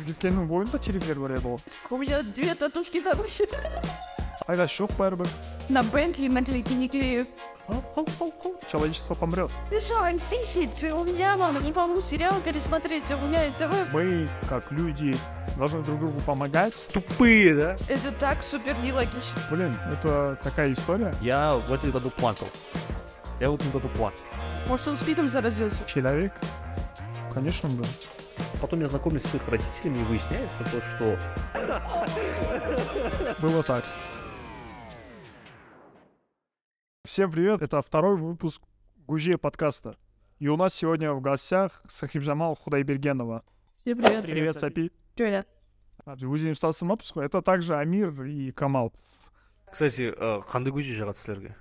сізге бойында чериктер бар еді ғой у меня две татушки на руке айдасы жоқ бәрібір на бентли наклейки не клею Человечество помрет. Ты что, антихит? У меня, мама, не могу сериал пересмотреть, а у меня это... Мы, как люди, должны друг другу помогать. Тупые, да? Это так супер нелогично. Блин, это такая история. Я в этом году плакал. Я в этом году плакал. Может, он спидом заразился? Человек? Конечно, был потом я знакомлюсь с их родителями и выясняется то, что... Было так. Всем привет, это второй выпуск Гужи подкаста. И у нас сегодня в гостях Сахибжамал Худайбергенова. Всем привет. Привет, Сапи. Привет. А, стал ұстазым это также Амир и Камал. Кстати, қандай э, көже жағады сіздерге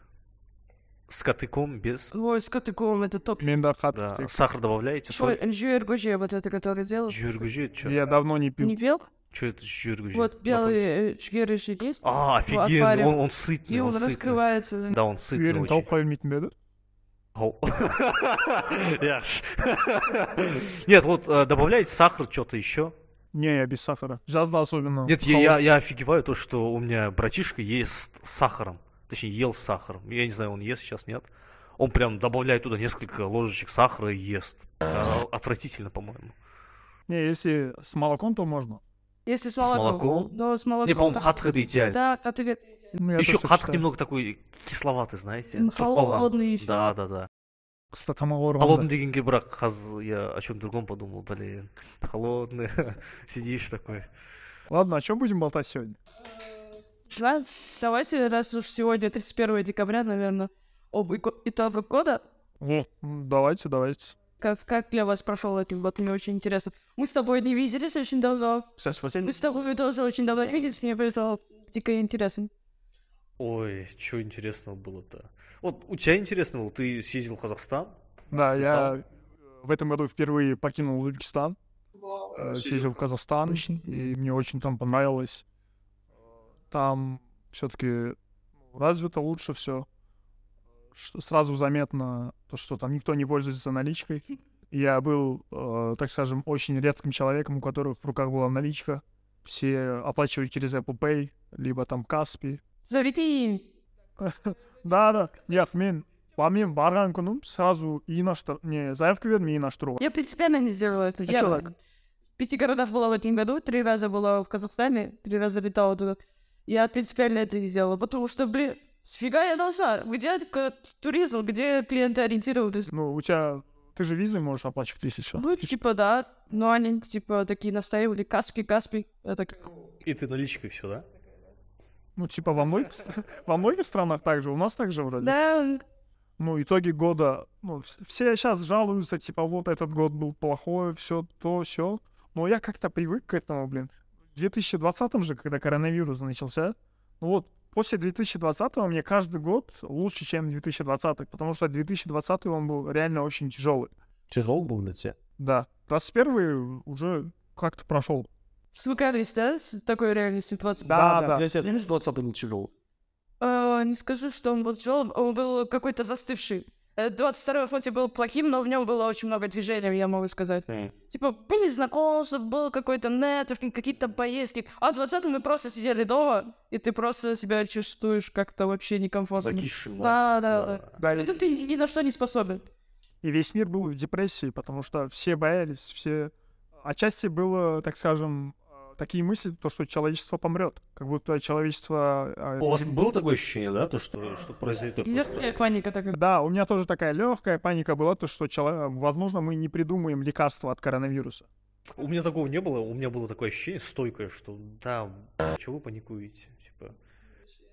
с котыком без... Ой, с котыком, это топ. Миндахат. Да. Типа. Сахар добавляете? Что, Нжюэргуже, вот это, который делал? Нжюэргуже, что? Я давно не пил. Не пил? Что это жиргужи? Вот белый э, жиргужи же есть. А, офигенно, он, он сытный. И он, он раскрывается. Сытный. Да, он сытный Уверен, очень. толпа митмеда. Нет, вот э, добавляете сахар, что-то еще. Не, я без сахара. Жазда особенно. Нет, я, я, я офигеваю то, что у меня братишка есть с сахаром точнее, ел сахар. Я не знаю, он ест сейчас, нет. Он прям добавляет туда несколько ложечек сахара и ест. Э, отвратительно, по-моему. Не, если с молоком, то можно. Если с молоком. С молоком? Да, с молоком. Не, по-моему, хатх это идеально. Да, ответ. Ну, Еще хатх немного такой кисловатый, знаете. Ну, холодный. Да, да, да. кстати тамақ холодный дегенге брак. Хаз, я о чем другом подумал блин холодный сидишь такой ладно о чем будем болтать сегодня давайте, раз уж сегодня 31 декабря, наверное, об итогах года. О, давайте, давайте. Как, как для вас прошел этот год, мне очень интересно. Мы с тобой не виделись очень давно. Все, спасибо. Мы с тобой тоже очень давно не виделись, мне было дико интересно. Ой, что интересного было-то? Вот у тебя интересно было, ты съездил в Казахстан? Да, я э, в этом году впервые покинул Узбекистан, Вау, э, съездил в Казахстан, и мне очень там понравилось там все-таки ну, развито лучше все. сразу заметно то, что там никто не пользуется наличкой. Я был, э, так скажем, очень редким человеком, у которых в руках была наличка. Все оплачивают через Apple Pay, либо там Каспи. Заведи! Да, да. Нет, мен бармен барған күнім ну, сразу и на штр... не заявку бермей и на штурвал. Я принципиально не сделала это. А я человек? в пяти городах была в этом году, три раза была в Казахстане, три раза летала туда я принципиально это не сделала, потому что, блин, сфига я должна? Где туризм, где клиенты ориентировались? Ну, у тебя... Ты же визы можешь оплачивать, если что. Ну, типа, да. Но они, типа, такие настаивали. Каспи, Каспи. Это... И ты наличкой все, да? Ну, типа, во многих, во многих странах так же. У нас так же вроде. Да. Ну, итоги года. Ну, все сейчас жалуются, типа, вот этот год был плохой, все то, все. Но я как-то привык к этому, блин. 2020 же, когда коронавирус начался, ну вот после 2020 мне каждый год лучше, чем 2020, потому что 2020 он был реально очень тяжелый. Тяжел был для тебя? Да. 21 уже как-то прошел. Свыкались, да, с такой реальностью 20? Да, да. да. Для тебя 20 был тяжелый? А, не скажу, что он был тяжелым, он был какой-то застывший. 22-й э, хоть был плохим, но в нем было очень много движений, я могу сказать. Mm. Типа, были знакомства, был какой-то нетворкинг, какие-то поездки. А в 20-м мы просто сидели дома, и ты просто себя чувствуешь как-то вообще некомфортно. Закишло. Да, да, да. да. да. Это ну, ты ни на что не способен. И весь мир был в депрессии, потому что все боялись, все... Отчасти было, так скажем, такие мысли, то, что человечество помрет. Как будто человечество... А, у вас было такое ощущение, да, то, что, что произойдет? Легкая паника такая. Да, у меня тоже такая легкая паника была, то, что, возможно, мы не придумаем лекарства от коронавируса. У меня такого не было, у меня было такое ощущение стойкое, что да, чего вы паникуете, типа...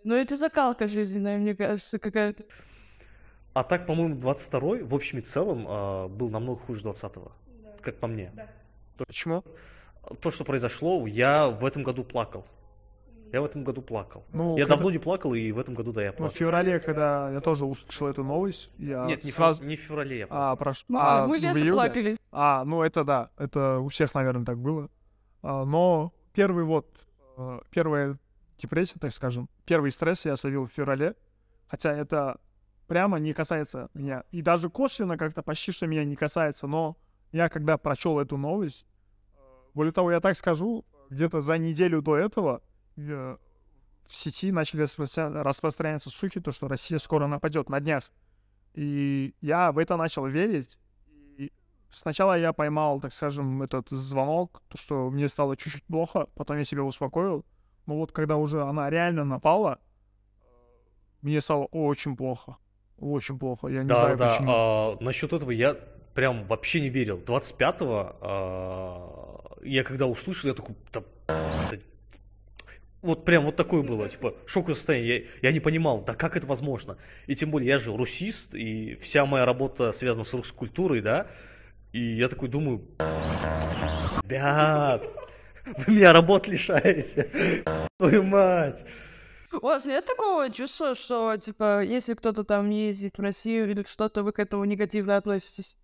Ну это закалка жизненная, мне кажется, какая-то. А так, по-моему, 22-й в общем и целом а, был намного хуже 20-го, да. как по мне. Да. Почему? то, что произошло, я в этом году плакал. Я в этом году плакал. Ну, я когда... давно не плакал, и в этом году, да, я плакал. Ну, в феврале, когда я тоже услышал эту новость, я Нет, не, сразу... в, не в феврале я А, прош... Ну, а, а мы лето июле? плакали. А, ну это да, это у всех, наверное, так было. А, но первый вот, э, первая депрессия, так скажем, первый стресс я словил в феврале, хотя это прямо не касается меня. И даже косвенно как-то почти что меня не касается, но я когда прочел эту новость, более того, я так скажу, где-то за неделю до этого э, в сети начали распространяться слухи, то, что Россия скоро нападет на днях. И я в это начал верить. И сначала я поймал, так скажем, этот звонок, то, что мне стало чуть-чуть плохо, потом я себя успокоил. Но вот когда уже она реально напала, э, мне стало очень плохо. Очень плохо, я не да, знаю да. почему. А, насчет этого я прям вообще не верил. 25-го я когда услышал, я такой, да, да, вот прям вот такое было, типа, шоковое состояние. Я, я не понимал, да как это возможно? И тем более, я же русист, и вся моя работа связана с русской культурой, да? И я такой думаю, ребят, вы меня работ лишаете, твою мать. У вас нет такого чувства, что, типа, если кто-то там ездит в Россию или что-то, вы к этому негативно относитесь?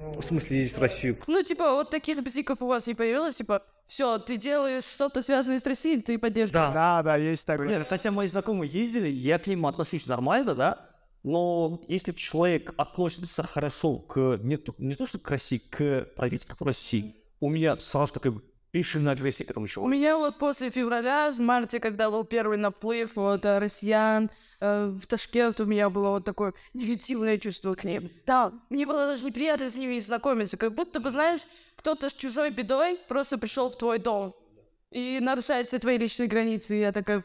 В смысле, здесь в Россию? Ну, типа, вот таких бзиков у вас не появилось, типа, все, ты делаешь что-то связанное с Россией, ты поддерживаешь. Да, да, да есть такое. Нет, хотя мои знакомые ездили, я к ним отношусь нормально, да, но если человек относится хорошо к, не, не то что к России, к правительству России, у меня сразу такой пиши на агрессии, потому что... У меня вот после февраля, в марте, когда был первый наплыв вот, э, россиян э, в Ташкент, у меня было вот такое негативное чувство к ним. Да, мне было даже неприятно с ними знакомиться, как будто бы, знаешь, кто-то с чужой бедой просто пришел в твой дом и нарушает все твои личные границы, и я такая...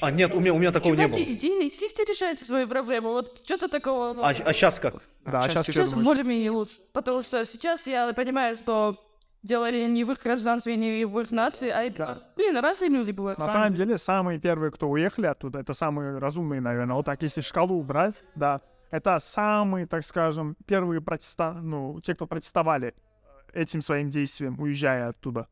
А нет, у меня, у меня такого Чуваки, не было. Иди, идите решайте свои проблемы. Вот что-то такого. Ну. А, а сейчас как? Да, а сейчас, сейчас, сейчас более-менее лучше. Потому что сейчас я понимаю, что делали не в их гражданстве, не в их нации, а, да. блин, разные люди бывают. На самом деле, самые первые, кто уехали оттуда, это самые разумные, наверное, вот так, если шкалу брать, да, это самые, так скажем, первые протеста... ну, те, кто протестовали этим своим действием, уезжая оттуда.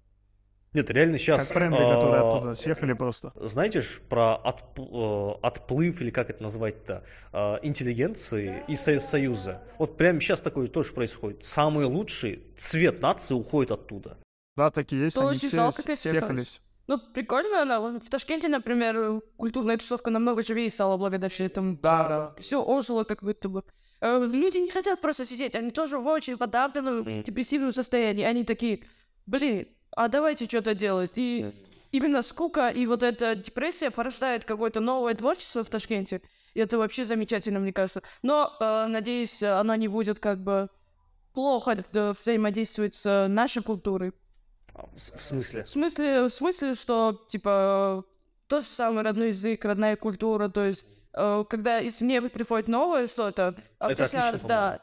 Нет, реально сейчас... Как френды, а, которые оттуда съехали просто. Знаете про отп- э, отплыв, или как это назвать-то, а, интеллигенции из Союза. Вот прямо сейчас такое тоже происходит. Самые лучшие, цвет нации уходит оттуда. Да, такие есть, То они все съехались. Ну, прикольно она. В Ташкенте, например, культурная тусовка намного живее стала благодаря этому. Да, да. Все ожило как будто бы. Э, люди не хотят просто сидеть, они тоже в очень подавленном, депрессивном состоянии. Они такие, блин, а давайте что-то делать. И именно скука и вот эта депрессия порождает какое-то новое творчество в Ташкенте. И это вообще замечательно, мне кажется. Но, э, надеюсь, она не будет как бы плохо э, взаимодействовать с нашей культурой. В смысле? В смысле, в смысле, что, типа, тот же самый родной язык, родная культура, то есть, э, когда извне приходит новое что-то, обычно, да,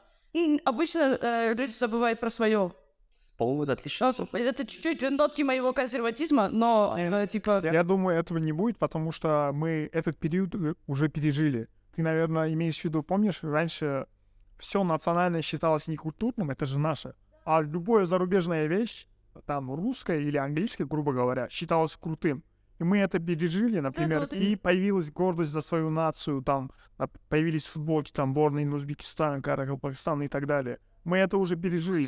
обычно э, люди забывают про свое по-моему, это отличался. Это чуть-чуть нотки моего консерватизма, но э, типа... Я думаю, этого не будет, потому что мы этот период э, уже пережили. Ты, наверное, имеешь в виду, помнишь, раньше все национальное считалось некультурным, это же наше. А любая зарубежная вещь, там русская или английская, грубо говоря, считалась крутым. И мы это пережили, например, и... появилась гордость за свою нацию, там а, появились футболки, там, борные Узбекистана, Каракалпакистана и так далее. Мы это уже пережили.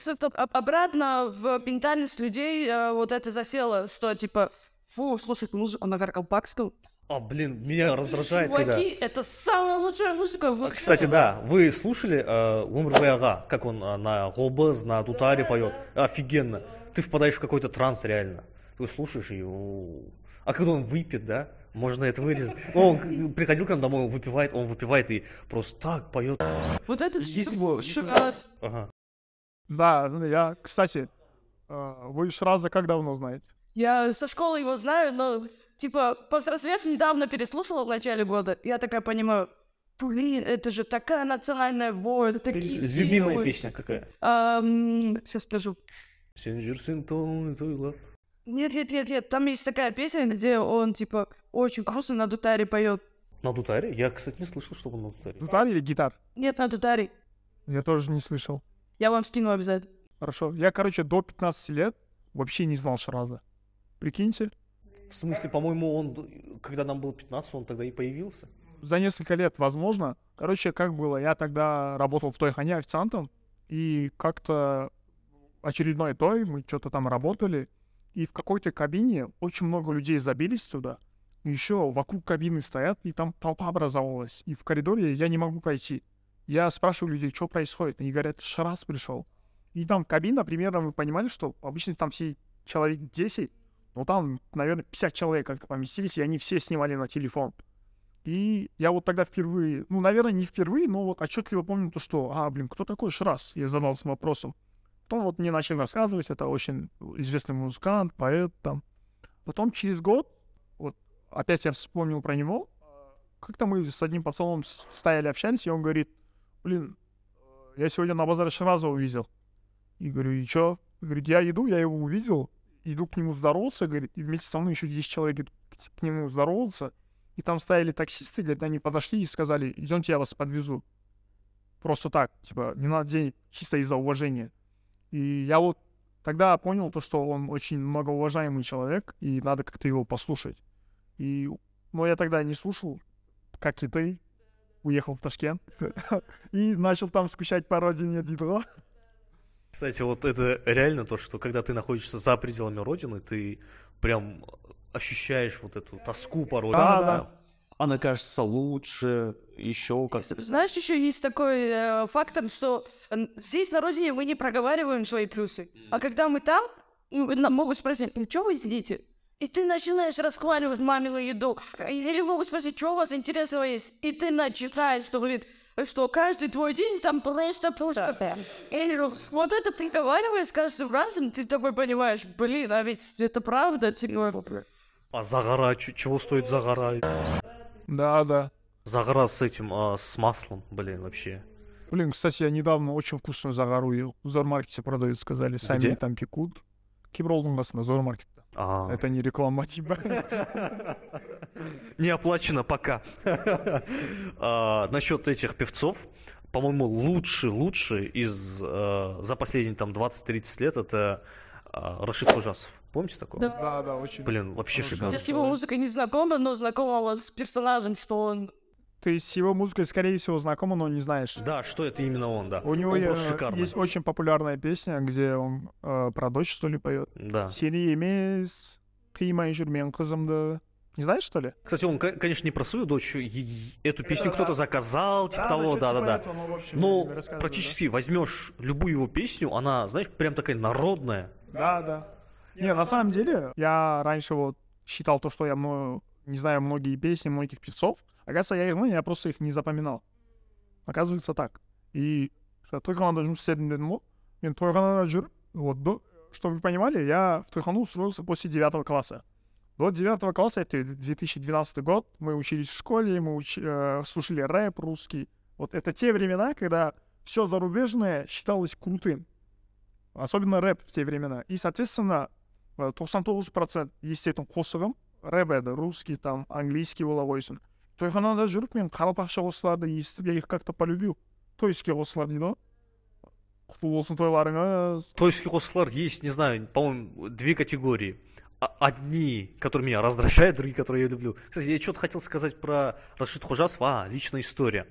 Обратно в ментальность людей э, вот это засело, что типа, фу, слушай, музыку на Каркалпакском. А блин, меня раздражает, Чуваки, когда... это самая лучшая музыка в Кстати, да, вы слушали э, Умр Ваяга, как он э, на Гобез, на Дутаре да, поет? Да. Офигенно. Ты впадаешь в какой-то транс реально. Ты слушаешь и... А когда он выпьет, да? Можно это вырезать. он приходил к нам домой, он выпивает, он выпивает и просто так поет. Вот этот его Ага. Да, ну я, кстати, э, вы Шраза как давно знаете? Я со школы его знаю, но, типа, повзрослев, недавно переслушала в начале года. Я такая понимаю, блин, это же такая национальная боль, такие... Любимая боль. песня какая? Эм, сейчас скажу. Нет, нет, нет, нет, там есть такая песня, где он, типа, очень круто, на дутаре поет. На дутаре? Я, кстати, не слышал, чтобы на дутаре. Дутаре или гитар? Нет, на дутаре. Я тоже не слышал. Я вам скину обязательно. Хорошо. Я, короче, до 15 лет вообще не знал Шраза. Прикиньте. В смысле, по-моему, он, когда нам было 15, он тогда и появился. За несколько лет, возможно. Короче, как было, я тогда работал в той хане официантом, и как-то очередной той мы что-то там работали, и в какой-то кабине очень много людей забились туда — еще вокруг кабины стоят, и там толпа образовалась, и в коридоре я не могу пройти. Я спрашиваю людей, что происходит, они говорят, Шарас пришел. И там кабина, примерно вы понимали, что обычно там сидит человек 10, но там, наверное, 50 человек как-то поместились, и они все снимали на телефон. И я вот тогда впервые, ну, наверное, не впервые, но вот отчетливо помню то, что, а, блин, кто такой Шрас? Я задался вопросом. Потом вот мне начали рассказывать, это очень известный музыкант, поэт там. Потом через год опять я вспомнил про него. Как-то мы с одним пацаном стояли, общались, и он говорит, блин, э, я сегодня на базаре Шираза увидел. И говорю, и чё? Говорит, я иду, я его увидел, иду к нему здороваться, говорит, и вместе со мной еще 10 человек идут к нему здороваться. И там стояли таксисты, говорит, они подошли и сказали, идемте, я вас подвезу. Просто так, типа, не надо денег, чисто из-за уважения. И я вот тогда понял то, что он очень многоуважаемый человек, и надо как-то его послушать. И, но ну, я тогда не слушал, как и ты, уехал в Ташкент и начал там скучать по родине Дидро. Кстати, вот это реально то, что когда ты находишься за пределами родины, ты прям ощущаешь вот эту тоску по родине. А, да, да. Она кажется лучше, еще как -то... Знаешь, еще есть такой э, фактор, что э, здесь на родине мы не проговариваем свои плюсы, а когда мы там, могут спросить, ну что вы едите? И ты начинаешь расхваливать мамину еду. Или могут спросить, что у вас интересного есть? И ты начинаешь, что говорит, что каждый твой день там просто просто. Да. Или вот это приговариваешь с каждым разом, ты такой понимаешь, блин, а ведь это правда, типа. А загора, чего стоит загора? Да, да. Загора с этим, а, с маслом, блин, вообще. Блин, кстати, я недавно очень вкусную загору ел. В Зормаркете продают, сказали, сами Где? там пекут. у на Зормаркет. А. Это не реклама, типа. Не оплачено пока. а, насчет этих певцов, по-моему, лучший, лучший из э, за последние там 20-30 лет это э, Рашид Ужасов. Помните такого? Да, да, да очень. Блин, вообще шикарно. Я с его музыкой не знакома, но знакома вот с персонажем, что он ты с его музыкой, скорее всего, знакома, но не знаешь. Да, что это именно он, да. У него он я, есть очень популярная песня, где он э, про дочь, что ли, поет. Да. Сени емес, қимай жүрмен қызымды. Не знаешь, что ли? Кстати, он, конечно, не про свою дочь. Эту песню кто-то да. заказал, типа да, того, да-да-да. Типа да, Но практически да? возьмешь любую его песню, она, знаешь, прям такая народная. Да-да. Не, на самом деле, я раньше вот считал то, что я мною, не знаю, многие песни многих певцов, Оказывается, я, ну, я просто их не запоминал. Оказывается так. И Тойханада жұмыс істедім дедім ғой мен тойханада жүріп вот до чтобы вы понимали я в тойхану устроился после девятого класса до девятого класса это 2012 год мы учились в школе мы уч... э, слушали рэп русский вот это те времена когда все зарубежное считалось крутым особенно рэп в те времена и соответственно 99% э, естественно қосығым рэп еді русский там английский бола қойсын тойханада жүріп мен қаралпақша осыларды естіп я их как то полюбил То тойский осылар дейді ғой құтты болсын тойларыңыз тойский қосылар есть не знаю по моему две категории а, одни, которые меня раздражают, другие, которые я люблю. Кстати, я что-то хотел сказать про Рашид Хужасов. А, личная история.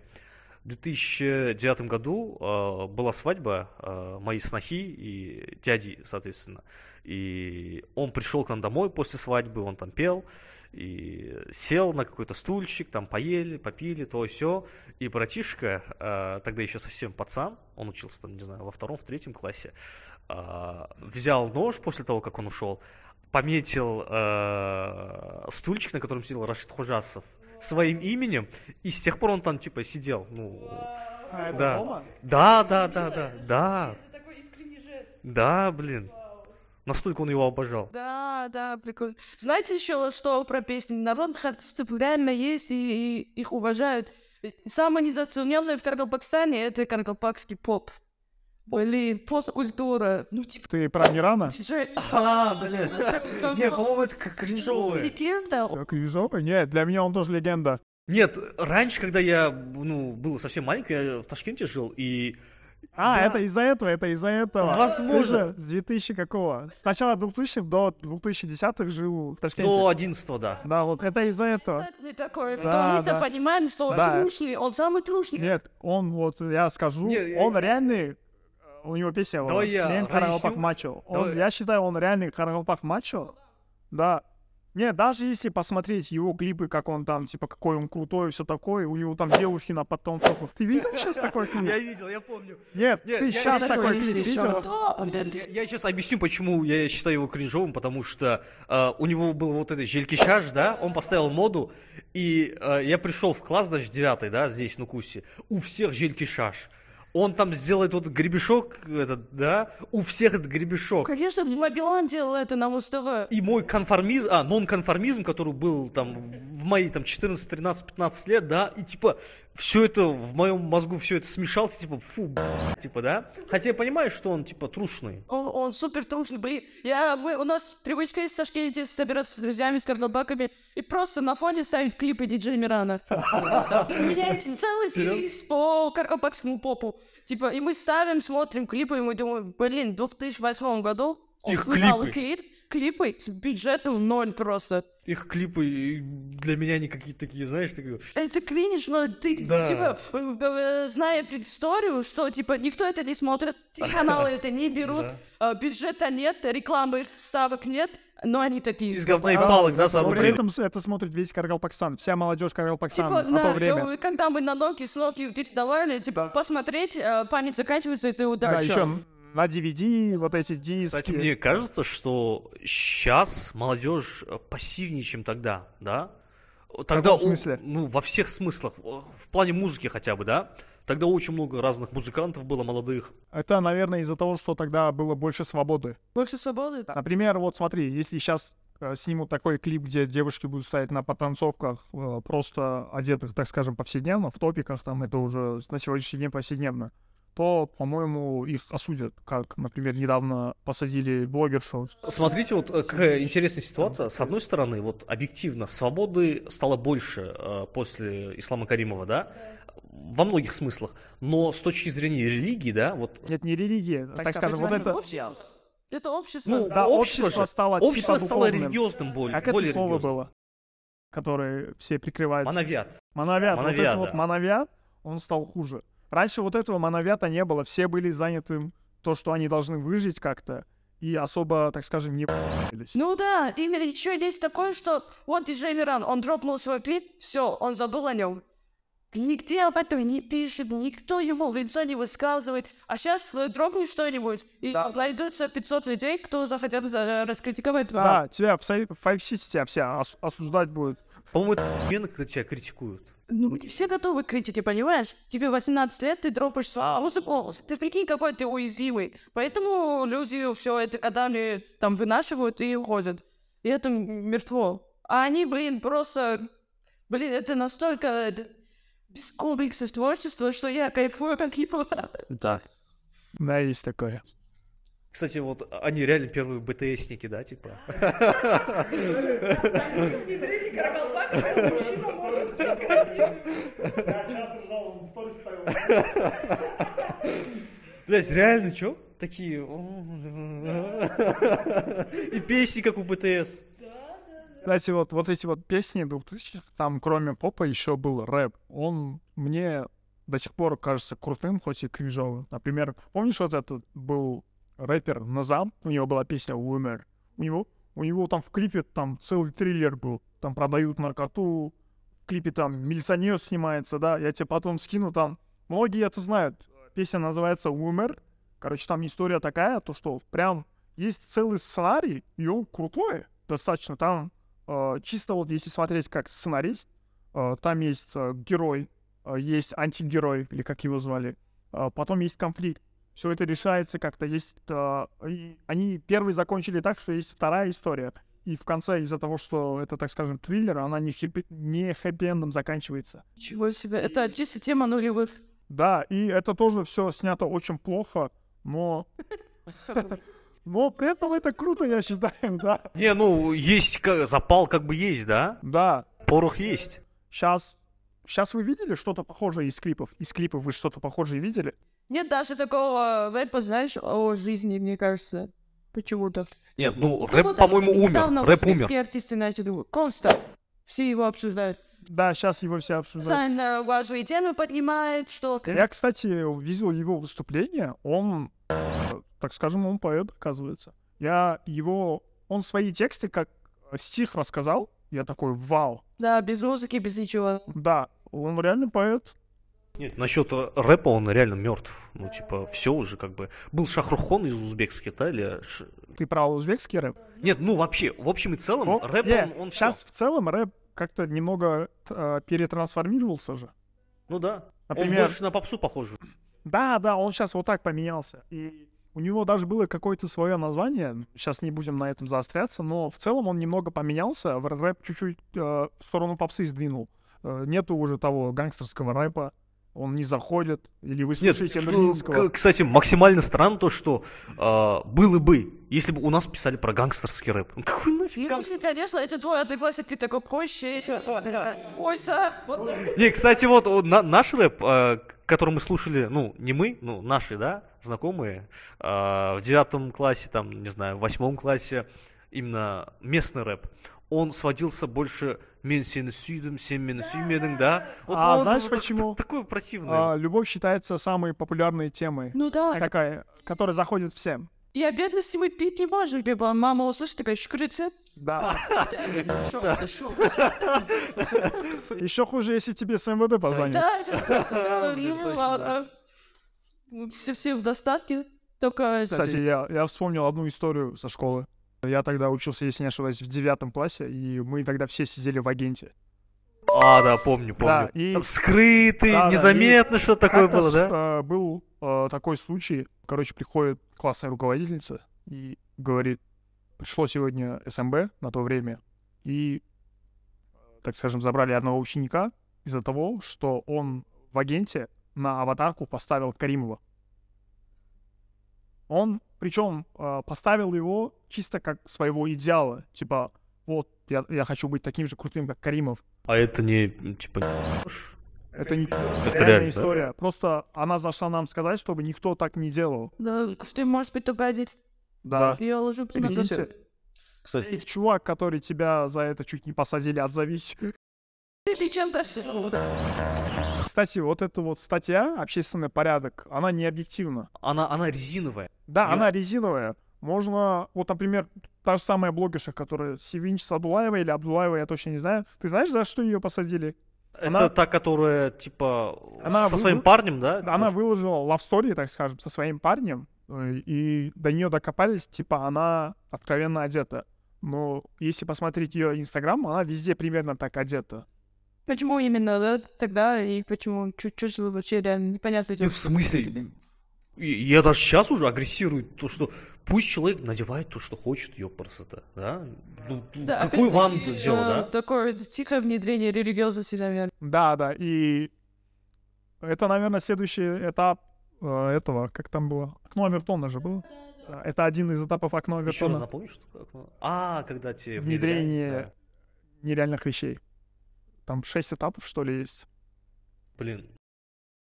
В 2009 году э, была свадьба э, моей снохи и дяди, соответственно. И он пришел к нам домой после свадьбы, он там пел и сел на какой-то стульчик, там поели, попили, то и все. И братишка, э, тогда еще совсем пацан, он учился там, не знаю, во втором, в третьем классе, э, взял нож после того, как он ушел, пометил э, стульчик, на котором сидел Рашид Хужасов, своим именем, и с тех пор он там типа сидел, ну... А да. да, да, да, да, да. да, блин. Настолько он его обожал. Да, да, прикольно. Знаете еще что про песни? Народных артистов реально есть, и, и их уважают. Самое недооцененное в Каргал-Пакистане это каргал поп. Блин, поп культура Ну, типа... Ты про Мирана? Сейчас... Не, по-моему, это как кринжовый. Легенда. Кринжовый? Нет, для меня он тоже легенда. Нет, раньше, когда я, ну, был совсем маленький, я в Ташкенте жил, и а, да. это из-за этого, это из-за этого. Возможно. Ты же с 2000 какого? С начала 2000 до 2010-х жил в Ташкенте. До 11 да. Да, вот это из-за этого. Мы такой, да, мы-то да. понимаем, что он да. трушный, он самый трушный. Нет, он вот, я скажу, не, он я... реальный э, у него песня Да. Да, я Мен Карагалпак Мачо. Он, да. Я считаю, он реальный Карагалпак Мачо. Да, не, даже если посмотреть его клипы, как он там, типа, какой он крутой и все такое, у него там девушки на потанцовках. Ты видел сейчас такой клип? Я видел, я помню. Нет, Нет ты я сейчас такой клип видел? Я, я сейчас объясню, почему я считаю его кринжовым, потому что э, у него был вот этот Желькишаш, да, он поставил моду, и э, я пришел в класс, значит, девятый, да, здесь, на Кусе, у всех Желькишаш. шаш он там сделает вот гребешок этот, да, у всех этот гребешок. Конечно, Мобилан делал это на муз И мой конформизм, а, конформизм, который был там в мои там 14, 13, 15 лет, да, и типа все это в моем мозгу все это смешалось, типа, фу, блядь, типа, да? Хотя я понимаю, что он, типа, трушный. Он, он супер трушный, блин. Я, мы, у нас привычка есть в Ташкенте собираться с друзьями, с кардобаками и просто на фоне ставить клипы диджей Мирана. У меня есть целый сервис по кардобакскому попу. Типа, и мы ставим, смотрим клипы, и мы думаем, блин, в 2008 году он Их клипы. клип, клипы с бюджетом ноль просто. Их клипы для меня не какие-то такие, знаешь, такие... Это кринж, но ты, да. типа, э, э, зная предысторию, что, типа, никто это не смотрит, каналы это не берут, э, бюджета нет, рекламы ставок нет, но они такие... Из говна и а, палок, да, самом При этом это смотрит весь Каргал-Паксан, вся молодежь Каргал-Паксана типа, а на, то время. Когда мы на ноги с ноги передавали, типа, посмотреть, память заканчивается, и ты удар. Да, на DVD вот эти диски. Кстати, мне кажется, что сейчас молодежь пассивнее, чем тогда, да? Тогда, в смысле? Ну, во всех смыслах. В плане музыки хотя бы, да? Тогда очень много разных музыкантов было молодых. Это, наверное, из-за того, что тогда было больше свободы. Больше свободы, да. Например, вот смотри, если сейчас э, снимут такой клип, где девушки будут стоять на потанцовках, э, просто одетых, так скажем, повседневно, в топиках, там это уже на сегодняшний день повседневно то, по-моему, их осудят, как, например, недавно посадили блогершу. Смотрите, вот э, какая интересная ситуация. С одной стороны, вот объективно, свободы стало больше э, после Ислама Каримова, да, во многих смыслах, но с точки зрения религии, да, вот... Нет, не религия, так, так скажем, вот это... Это общество. Ну, да, общество, общество стало типа Общество типа стало религиозным более. Как более это слово религиозным. было, которое все прикрывают? Манавиат. Манавиат. мановят вот да. вот манавиат, он стал хуже. Раньше вот этого мановята не было, все были заняты то, что они должны выжить как-то, и особо, так скажем, не Ну да, и еще есть такое, что вот диджей Миран, он дропнул свой клип, все, он забыл о нем. Нигде об этом не пишет, никто его в лицо не высказывает. А сейчас дропни что-нибудь, и да. найдутся 500 людей, кто захотят за э, раскритиковать. Да, тебя в, в, в тебя все осуждать будут. По-моему, это когда тебя критикуют. Ну, не все готовы к критике, понимаешь? Тебе 18 лет, ты дропаешь свою музыку. Ты прикинь, какой ты уязвимый. Поэтому люди все это годами там вынашивают и уходят. И это мертво. А они, блин, просто... Блин, это настолько без комплексов творчества, что я кайфую как его. Да. Да, есть такое. Кстати, вот они реально первые БТСники, да, типа? Внедрили Блять, реально, чё? Такие... И песни, как у БТС. Кстати, вот, вот эти вот песни 2000 там кроме попа еще был рэп. Он мне до сих пор кажется крутым, хоть и кринжовым. Например, помнишь вот этот был рэпер Назам, у него была песня "Умер", У него, у него там в клипе там целый триллер был. Там продают наркоту, в клипе там милиционер снимается, да, я тебе потом скину там. Многие это знают. Песня называется "Умер", Короче, там история такая, то что прям есть целый сценарий, и он крутой достаточно. Там э, чисто вот если смотреть как сценарист, э, там есть э, герой, э, есть антигерой, или как его звали. Э, потом есть конфликт все это решается как-то. Есть, э, они первые закончили так, что есть вторая история. И в конце из-за того, что это, так скажем, триллер, она не, хэппи, не хэппи-эндом заканчивается. Чего себе, это чисто тема нулевых. Да, и это тоже все снято очень плохо, но... Но при этом это круто, я считаю, да. Не, ну, есть, запал как бы есть, да? Да. Порох есть. Сейчас, сейчас вы видели что-то похожее из клипов? Из клипов вы что-то похожее видели? Нет даже такого рэпа, знаешь, о жизни, мне кажется. Почему-то. Нет, ну, ну рэп, ну, по-моему, умер. Недавно рэп умер. артисты начали. Конста. Все его обсуждают. Да, сейчас его все обсуждают. Специально э, важные темы поднимает, что... Я, кстати, увидел его выступление. Он, э, так скажем, он поэт, оказывается. Я его... Он свои тексты как стих рассказал. Я такой, вау. Да, без музыки, без ничего. Да, он реально поэт. Нет, насчет э, рэпа он реально мертв. Ну, типа, все уже как бы. Был Шахрухон из узбекских, да, или... Ты про узбекский рэп? Нет, ну вообще, в общем и целом, ну, рэп, yeah. он, он... Сейчас в целом рэп как-то немного э, перетрансформировался же. Ну да. Например... Он больше на попсу похож. Да, да, он сейчас вот так поменялся. И у него даже было какое-то свое название, сейчас не будем на этом заостряться, но в целом он немного поменялся, рэп чуть-чуть э, в сторону попсы сдвинул. Э, нету уже того гангстерского рэпа, он не заходит, или вы слушаете Нет, Нурминского. Кстати, максимально странно то, что э, было бы, если бы у нас писали про гангстерский рэп. Ну, какой нафиг гангстер? Конечно, это твой одноклассник, ты такой, коще, ойса. Не, кстати, вот наш рэп, э, который мы слушали, ну, не мы, ну, наши, да, знакомые, а, в девятом классе, там, не знаю, в восьмом классе, именно местный рэп, он сводился больше «мен сені сүйдім, сен да? Вот а он, знаешь почему? Такой противный. А, любовь считается самой популярной темой. Ну да. Такая, которая заходит всем. И о бедности мы пить не можем, либо мама услышит, такая, шкрыцы. Да. А, Еще хуже, если тебе с МВД позвонит. Да, ну ладно. Все-все в достатке, только... Кстати, я вспомнил одну историю со школы. Я тогда учился, если не ошибаюсь, в девятом классе, и мы тогда все сидели в агенте. А, да, помню, помню. Да, и... Там скрытый, да, незаметно, да, что такое было, да? Э, был э, такой случай. Короче, приходит классная руководительница и говорит, пришло сегодня СМБ на то время, и, так скажем, забрали одного ученика из-за того, что он в агенте на аватарку поставил Каримова. Он причем э, а, поставил его чисто как своего идеала. Типа, вот, я, я хочу быть таким же крутым, как Каримов. А это не, типа, это не это реальная реально, история. Да? Просто она зашла нам сказать, чтобы никто так не делал. Да, ты можешь быть только один. Да. Я ложу Кстати. Есть чувак, который тебя за это чуть не посадили, отзовись. Ты чем-то Кстати, вот эта вот статья «Общественный порядок», она не объективна. Она, она резиновая. Да, Нет? она резиновая. Можно, вот, например, та же самая блогерша, которая Севинч с Абдулаева или Абдулаева, я точно не знаю. Ты знаешь, за что ее посадили? Это та, которая, типа, она со вы... своим парнем, да? Она Может... Типа? выложила love story, так скажем, со своим парнем, э, и до нее докопались, типа, она откровенно одета. Но если посмотреть ее инстаграм, она везде примерно так одета. Почему именно, да, тогда, и почему чуть-чуть вообще реально непонятно. Ну, типа? в смысле? я даже сейчас уже агрессирую то, что пусть человек надевает то, что хочет, ее красота, да? Ну, ну да какой вам дело, э, да? Такое тихое внедрение религиозности, наверное. Да, да, и это, наверное, следующий этап э, этого, как там было? Окно Авертона же было? Э, это один из этапов окно Авертона. Еще раз напомнишь, что окно? А, когда тебе Внедрение да. нереальных вещей. Там шесть этапов, что ли, есть? Блин.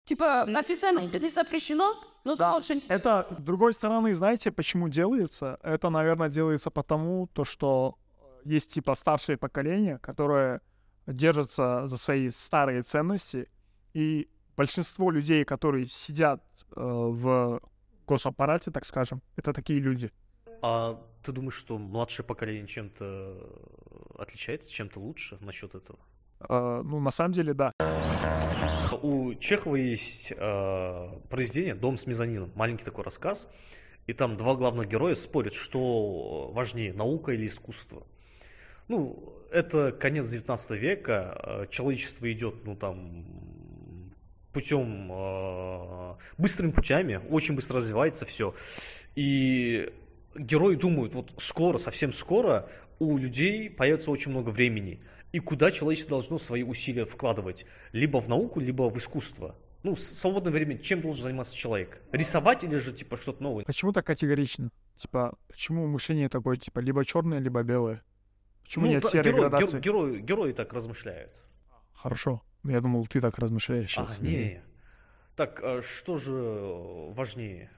Типа, официально это не запрещено, ну да, очень. Это, с другой стороны, знаете, почему делается? Это, наверное, делается потому, то, что э, есть типа старшее поколение, которое держится за свои старые ценности, и большинство людей, которые сидят э, в госаппарате, так скажем, это такие люди. А ты думаешь, что младшее поколение чем-то э, отличается, чем-то лучше насчет этого? А, ну, на самом деле, да. У Чехова есть а, произведение «Дом с мезонином», маленький такой рассказ, и там два главных героя спорят, что важнее, наука или искусство. Ну, это конец 19 века, а, человечество идет, ну, там, путем, э, быстрыми путями, очень быстро развивается все. И герои думают, вот скоро, совсем скоро у людей появится очень много времени – и куда человечество должно свои усилия вкладывать. Либо в науку, либо в искусство. Ну, в свободное время чем должен заниматься человек? Рисовать или же, типа, что-то новое? Почему так категорично? Типа, почему мышление такое, типа, либо черное, либо белое? Почему ну, нет да, серой герой, градации? Гер, герои, герои так размышляют. Хорошо. Я думал, ты так размышляешь сейчас. А, не. Так, а что же важнее?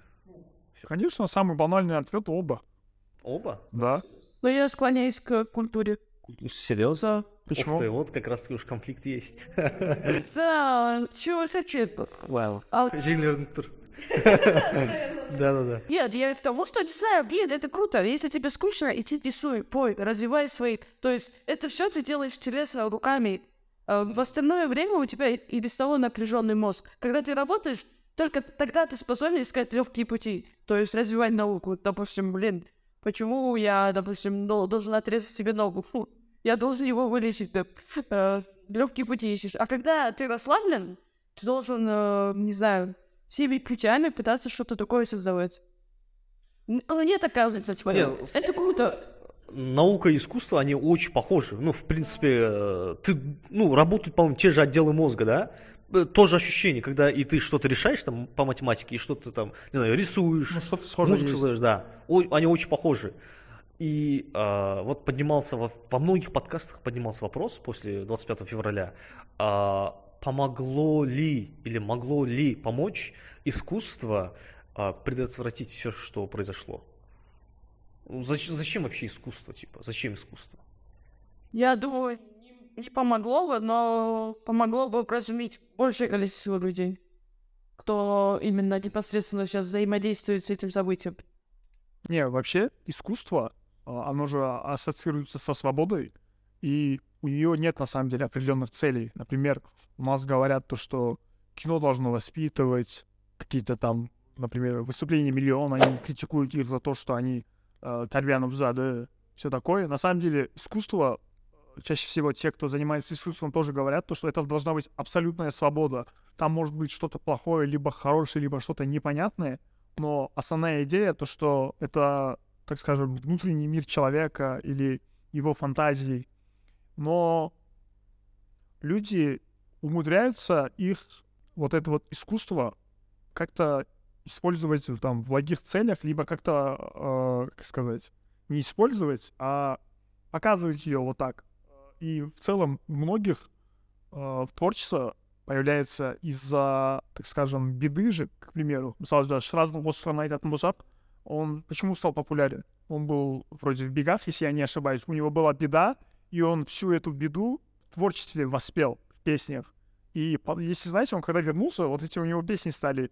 Конечно, самый банальный ответ — оба. Оба? Да. Но я склоняюсь к культуре. Серьезно? Почему? Ух ты, вот как раз таки уж конфликт есть. Да, чего хочу? Вау. А Жильный тур. Да-да-да. Нет, я к тому, что не знаю, блин, это круто. Если тебе скучно, иди рисуй, пой, развивай свои. То есть это все ты делаешь телесно руками. А в остальное время у тебя и без того напряженный мозг. Когда ты работаешь, только тогда ты способен искать легкие пути. То есть развивать науку. Допустим, блин, почему я, допустим, должен отрезать себе ногу? Фу, я должен его вылечить, да, э, легкие пути ищешь. А когда ты расслаблен, ты должен, э, не знаю, всеми путями пытаться что-то такое создавать. Но ну, нет, оказывается, типа, нет, это круто. Наука и искусство, они очень похожи. Ну, в принципе, э, ты, ну, работают, по-моему, те же отделы мозга, да? тоже ощущение, когда и ты что-то решаешь там по математике, и что-то там, не знаю, рисуешь, ну, что-то музыку создаешь, да. О, они очень похожи. И э, вот поднимался во, во многих подкастах поднимался вопрос после 25 февраля, э, помогло ли или могло ли помочь искусство э, предотвратить все, что произошло? Ну, зачем, зачем вообще искусство, типа? Зачем искусство? Я думаю, не помогло бы, но помогло бы вразумить большее количество людей, кто именно непосредственно сейчас взаимодействует с этим событием. Не, вообще искусство а, оно же ассоциируется со свободой, и у нее нет на самом деле определенных целей. Например, у нас говорят то, что кино должно воспитывать какие-то там, например, выступления миллиона, они критикуют их за то, что они э, торвянов зады, э, все такое. На самом деле искусство, чаще всего те, кто занимается искусством, тоже говорят то, что это должна быть абсолютная свобода. Там может быть что-то плохое, либо хорошее, либо что-то непонятное, но основная идея то, что это так скажем, внутренний мир человека или его фантазий. Но люди умудряются их вот это вот искусство как-то использовать там в благих целях, либо как-то, э, как сказать, не использовать, а показывать ее вот так. И в целом у многих э, творчество появляется из-за, так скажем, беды же, к примеру. Мысалы, да, сразу осы айтатын болсақ он почему стал популярен? Он был вроде в бегах, если я не ошибаюсь. У него была беда, и он всю эту беду в творчестве воспел в песнях. И если знаете, он когда вернулся, вот эти у него песни стали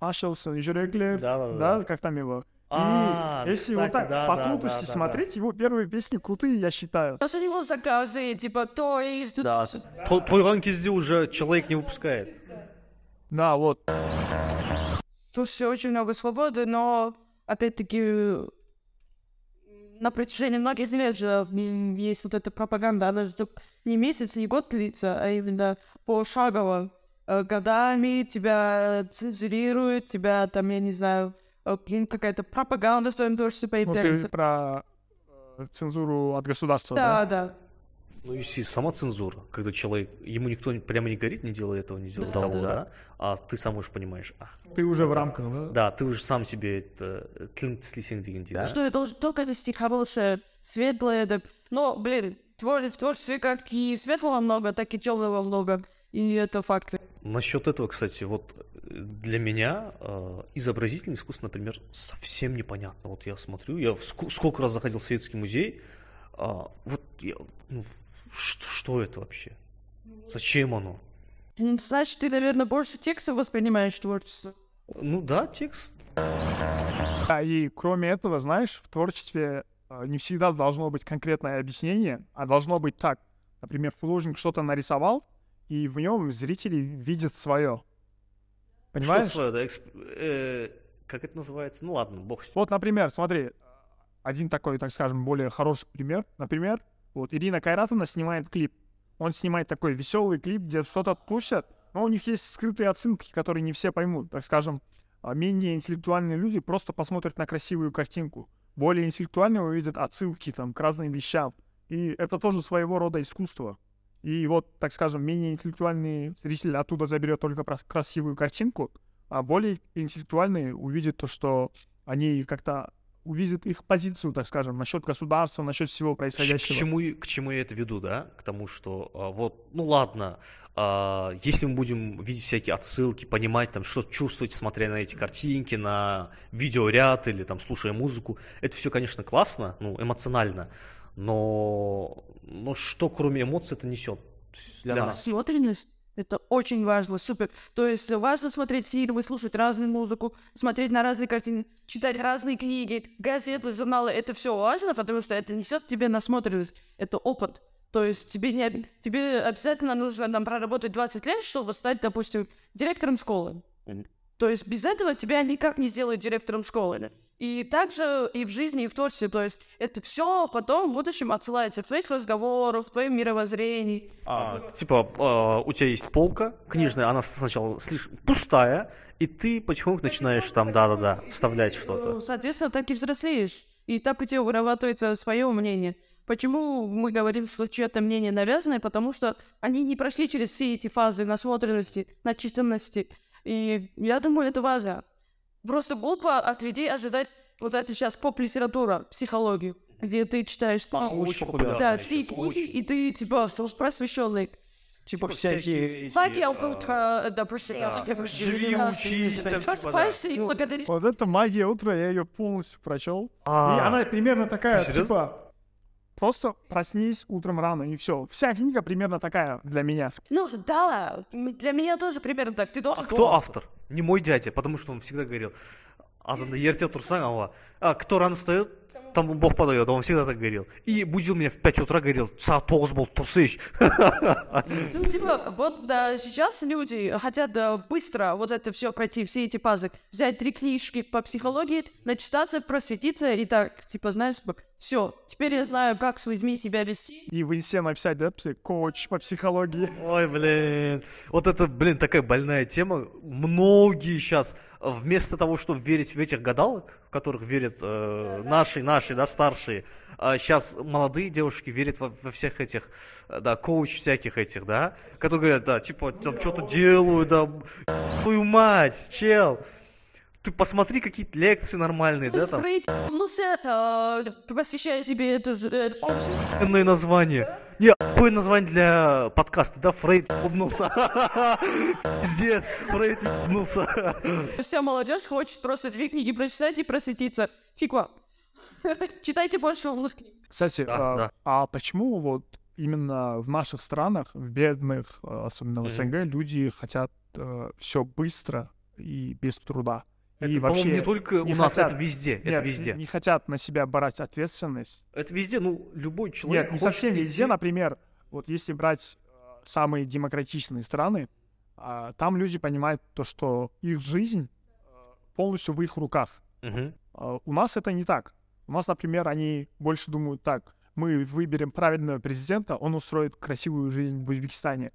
Ашелсон, Жюреглер, да, да, да, как там его. И а, если кстати, вот так да, по крутости да, да, смотреть, его первые песни крутые, я считаю. Даже него заказы, типа, то есть. Да, твой ранг уже человек не выпускает. Да, вот. Тут все очень много свободы, но, опять-таки, на протяжении многих лет же есть вот эта пропаганда, она же не месяц, не год длится, а именно пошагово. Э, годами тебя цензурируют, тебя там, я не знаю, э, какая-то пропаганда в твоем творчестве появляется. Ну, ты про э, цензуру от государства, да? Да, да. Ну, если сама цензура, когда человек, ему никто прямо не говорит, не делай этого, не делай да, того, да, да, а ты сам уже понимаешь. А, ты уже в рамках, да? Да, ты уже сам себе это... Ну да? Что я должен только вести хорошее, а светлое, да... Но, блин, в творчестве как и светлого много, так и темного много. И это факты. Насчет этого, кстати, вот э, для меня э, изобразительное искусство, например, совсем непонятно. Вот я смотрю, я ск- сколько раз заходил в Советский музей, э, вот я, ну, что, что это вообще? Зачем оно? Значит, ты, наверное, больше текста воспринимаешь творчество. Ну да, текст. А, и кроме этого, знаешь, в творчестве э, не всегда должно быть конкретное объяснение, а должно быть так. Например, художник что-то нарисовал, и в нем зрители видят свое. Понимаешь? Что свое, да? Эксп... Э, как это называется? Ну ладно, бог с ним. Вот, например, смотри, э, один такой, так скажем, более хороший пример. Например, вот Ирина Кайратовна снимает клип. Он снимает такой веселый клип, где что-то тусят, но у них есть скрытые отсылки, которые не все поймут. Так скажем, а, менее интеллектуальные люди просто посмотрят на красивую картинку. Более интеллектуальные увидят отсылки там, к разным вещам. И это тоже своего рода искусство. И вот, так скажем, менее интеллектуальный зритель оттуда заберет только красивую картинку, а более интеллектуальный увидит то, что они как-то увидит их позицию, так скажем, насчет государства, насчет всего происходящего. К чему, к чему я это веду, да? К тому, что а, вот, ну ладно, а, если мы будем видеть всякие отсылки, понимать, там, что чувствовать, смотря на эти картинки, на видеоряд или там, слушая музыку, это все, конечно, классно, ну, эмоционально, но, но что кроме эмоций это несет? Для, для нас. Насмотренность это очень важно, супер. То есть важно смотреть фильмы, слушать разную музыку, смотреть на разные картины, читать разные книги, газеты, журналы. Это все важно, потому что это несет тебе насмотренность, это опыт. То есть тебе, не, тебе обязательно нужно там проработать 20 лет, чтобы стать, допустим, директором школы. То есть без этого тебя никак не сделают директором школы. И также и в жизни, и в творчестве. То есть это все потом в будущем отсылается в твоих разговорах, в твоем мировоззрении. А, типа, а, у тебя есть полка книжная, она сначала слишком пустая, и ты потихоньку начинаешь там, да-да-да, вставлять что-то. Ну, соответственно, так и взрослеешь. И так у тебя вырабатывается свое мнение. Почему мы говорим, что чье-то мнение навязанное? Потому что они не прошли через все эти фазы насмотренности, начитанности. И я думаю, это важно. Просто глупо от людей ожидать вот это сейчас поп-литература, психологию, где ты читаешь... Там ну, очень Да, три книги, и ты, типа, стал просвещенный. Типа, типа всякие... Всякие утро, а, а, да, Живи, учись. Типа, Просыпайся и ну, благодари. Вот это магия утра, я ее полностью прочел. А. И она примерно такая, типа... Просто проснись утром рано, и все. Вся книга примерно такая для меня. Ну, да, для меня тоже примерно так. Ты должен... А кто автор? Не мой дядя, потому что он всегда говорил, А за турсаң ала. А кто рано встает, там Бог подает, он всегда так говорил. И будил меня в 5 утра, говорил, сағат был болды Ну, типа, вот да, сейчас люди хотят да, э, быстро вот это все пройти, все эти пазы, взять три книжки по психологии, начитаться, просветиться, и так, типа, знаешь, как типа, все, теперь я знаю, как с людьми себя вести. И в инсе написать, да, коуч по психологии. Ой, блин, вот это, блин, такая больная тема. Многие сейчас, вместо того, чтобы верить в этих гадалок, которых верят э, наши, наши, да, старшие. А сейчас молодые девушки верят во, во всех этих, да, коуч всяких этих, да, которые говорят, да, типа, там что-то делаю, да, твою мать, чел. Ты посмотри какие-то лекции нормальные, да? Там? А, посвящаю себе это... Охуенное название. Не, какое название для подкаста, да? Фрейд ебнулся. Пиздец, Фрейд ебнулся. Вся молодежь хочет просто две книги прочитать и просветиться. Фиг вам. Читайте больше умных книг. Кстати, да, а, да. а почему вот именно в наших странах, в бедных, а, особенно в СНГ, mm-hmm. люди хотят э, все быстро и без труда? Это, и вообще не только не у нас, хотят, это везде, нет, это везде. Не хотят на себя брать ответственность. Это везде, ну, любой человек Нет, не совсем идти. везде, например, вот если брать э, самые демократичные страны, а, там люди понимают то, что их жизнь э, полностью в их руках. Угу. У нас это не так. У нас, например, они больше думают так, мы выберем правильного президента, он устроит красивую жизнь в Узбекистане.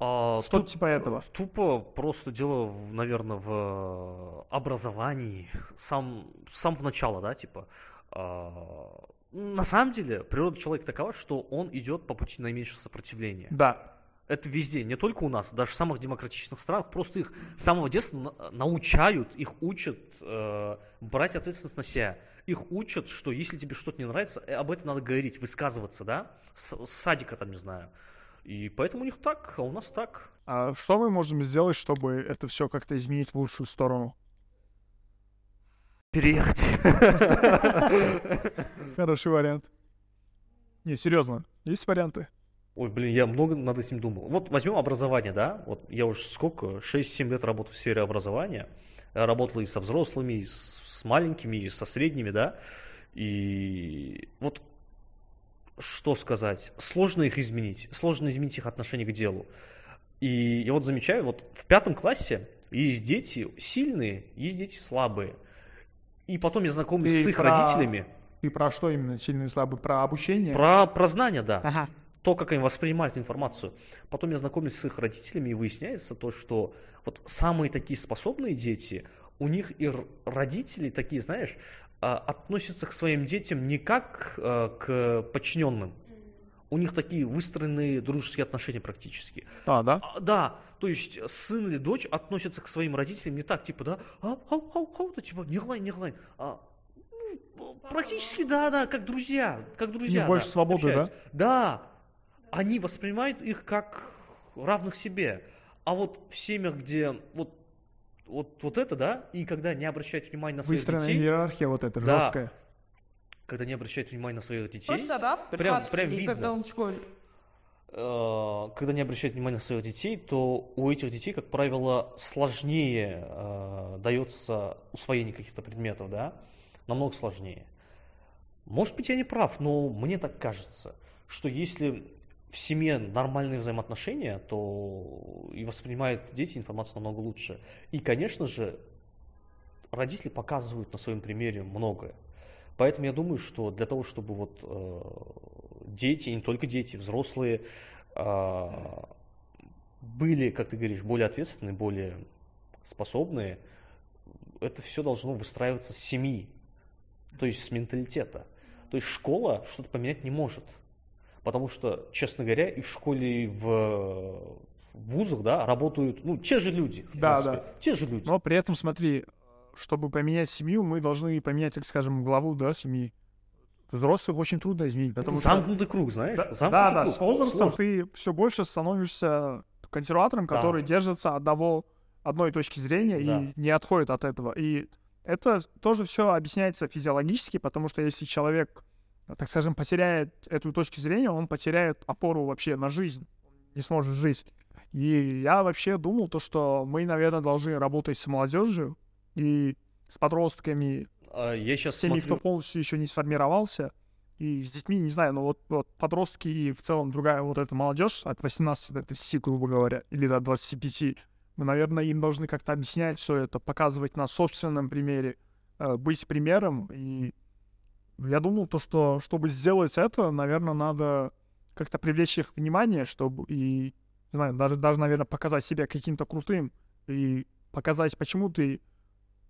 А, Что тут, типа этого? Тупо просто дело, наверное, в э, образовании, сам, сам в начало, да, типа. А, на самом деле, природа человека такова, что он идет по пути наименьшего сопротивления. Да. Это везде, не только у нас, даже в самых демократичных странах. Просто их с самого детства на научают, их учат э, брать ответственность на себя. Их учат, что если тебе что-то не нравится, э, об этом надо говорить, высказываться, да? с садика там, не знаю. И поэтому у них так, а у нас так. А что мы можем сделать, чтобы это все как-то изменить в лучшую сторону? Переехать. Хороший вариант. Не, серьезно, есть варианты? Ой, блин, я много над этим думал. Вот возьмем образование, да? Вот я уже сколько, 6-7 лет работаю в сфере образования. Я работал и со взрослыми, и с маленькими, и со средними, да? И вот что сказать, сложно их изменить, сложно изменить их отношение к делу. И я вот замечаю, вот в пятом классе есть дети сильные, есть дети слабые. И потом я знакомлюсь Ты с их про... родителями. И про что именно сильные и слабые? Про обучение? Про, про знания, да. Ага. То, как они воспринимают информацию. Потом я знакомлюсь с их родителями, и выясняется то, что вот самые такие способные дети, у них и родители такие, знаешь, а, относятся к своим детям не как а, к подчиненным. У них такие выстроенные дружеские отношения практически. А, да? А, да, то есть сын или дочь относятся к своим родителям не так, типа, да, ау, хау хау ау, да, типа, не глай, не глай. А, ну, практически, да, да, как друзья, как друзья. Не да, больше свободы, да? Да, они воспринимают их как равных себе. А вот в семьях, где вот вот, вот это, да, и когда не обращают внимания на своих Выстроенная детей... иерархия вот эта, да, жесткая. Когда не обращают внимания на своих детей... Просто раб прям, прям видно. когда он в школе. Э, когда не обращают внимания на своих детей, то у этих детей, как правило, сложнее э, дается усвоение каких-то предметов, да, намного сложнее. Может быть, я не прав, но мне так кажется, что если в семье нормальные взаимоотношения, то и воспринимают дети информацию намного лучше. И, конечно же, родители показывают на своем примере многое. Поэтому я думаю, что для того, чтобы вот э, дети, и не только дети, взрослые э, были, как ты говоришь, более ответственные, более способные, это все должно выстраиваться с семьи, то есть с менталитета. То есть школа что-то поменять не может. Потому что, честно говоря, и в школе, и в э, вузах, да, работают, ну, те же люди. Да, да. Те же люди. Но при этом, смотри, чтобы поменять семью, мы должны поменять, так скажем, главу, да, семьи. Взрослых очень трудно изменить. Потому Замкнутый что... круг, знаешь? Да, Замкнутый да, да, с возрастом ты все больше становишься консерватором, который да. держится одного, одной точки зрения да. и не отходит от этого. И это тоже все объясняется физиологически, потому что если человек Э, так скажем, потеряет эту точку зрения, он потеряет опору вообще на жизнь, не сможет жить. И я вообще думал то, что мы, наверное, должны работать с молодежью и с подростками, а я сейчас с теми, смотрю... кто полностью еще не сформировался, и с детьми, не знаю, но вот, вот подростки и в целом другая вот эта молодежь от 18 до 30, грубо говоря, или до 25, мы, наверное, им должны как-то объяснять все это, показывать на собственном примере, э, быть примером и я думал то, что чтобы сделать это, наверное, надо как-то привлечь их внимание, чтобы и, не знаю, даже, даже, наверное, показать себя каким-то крутым и показать, почему ты,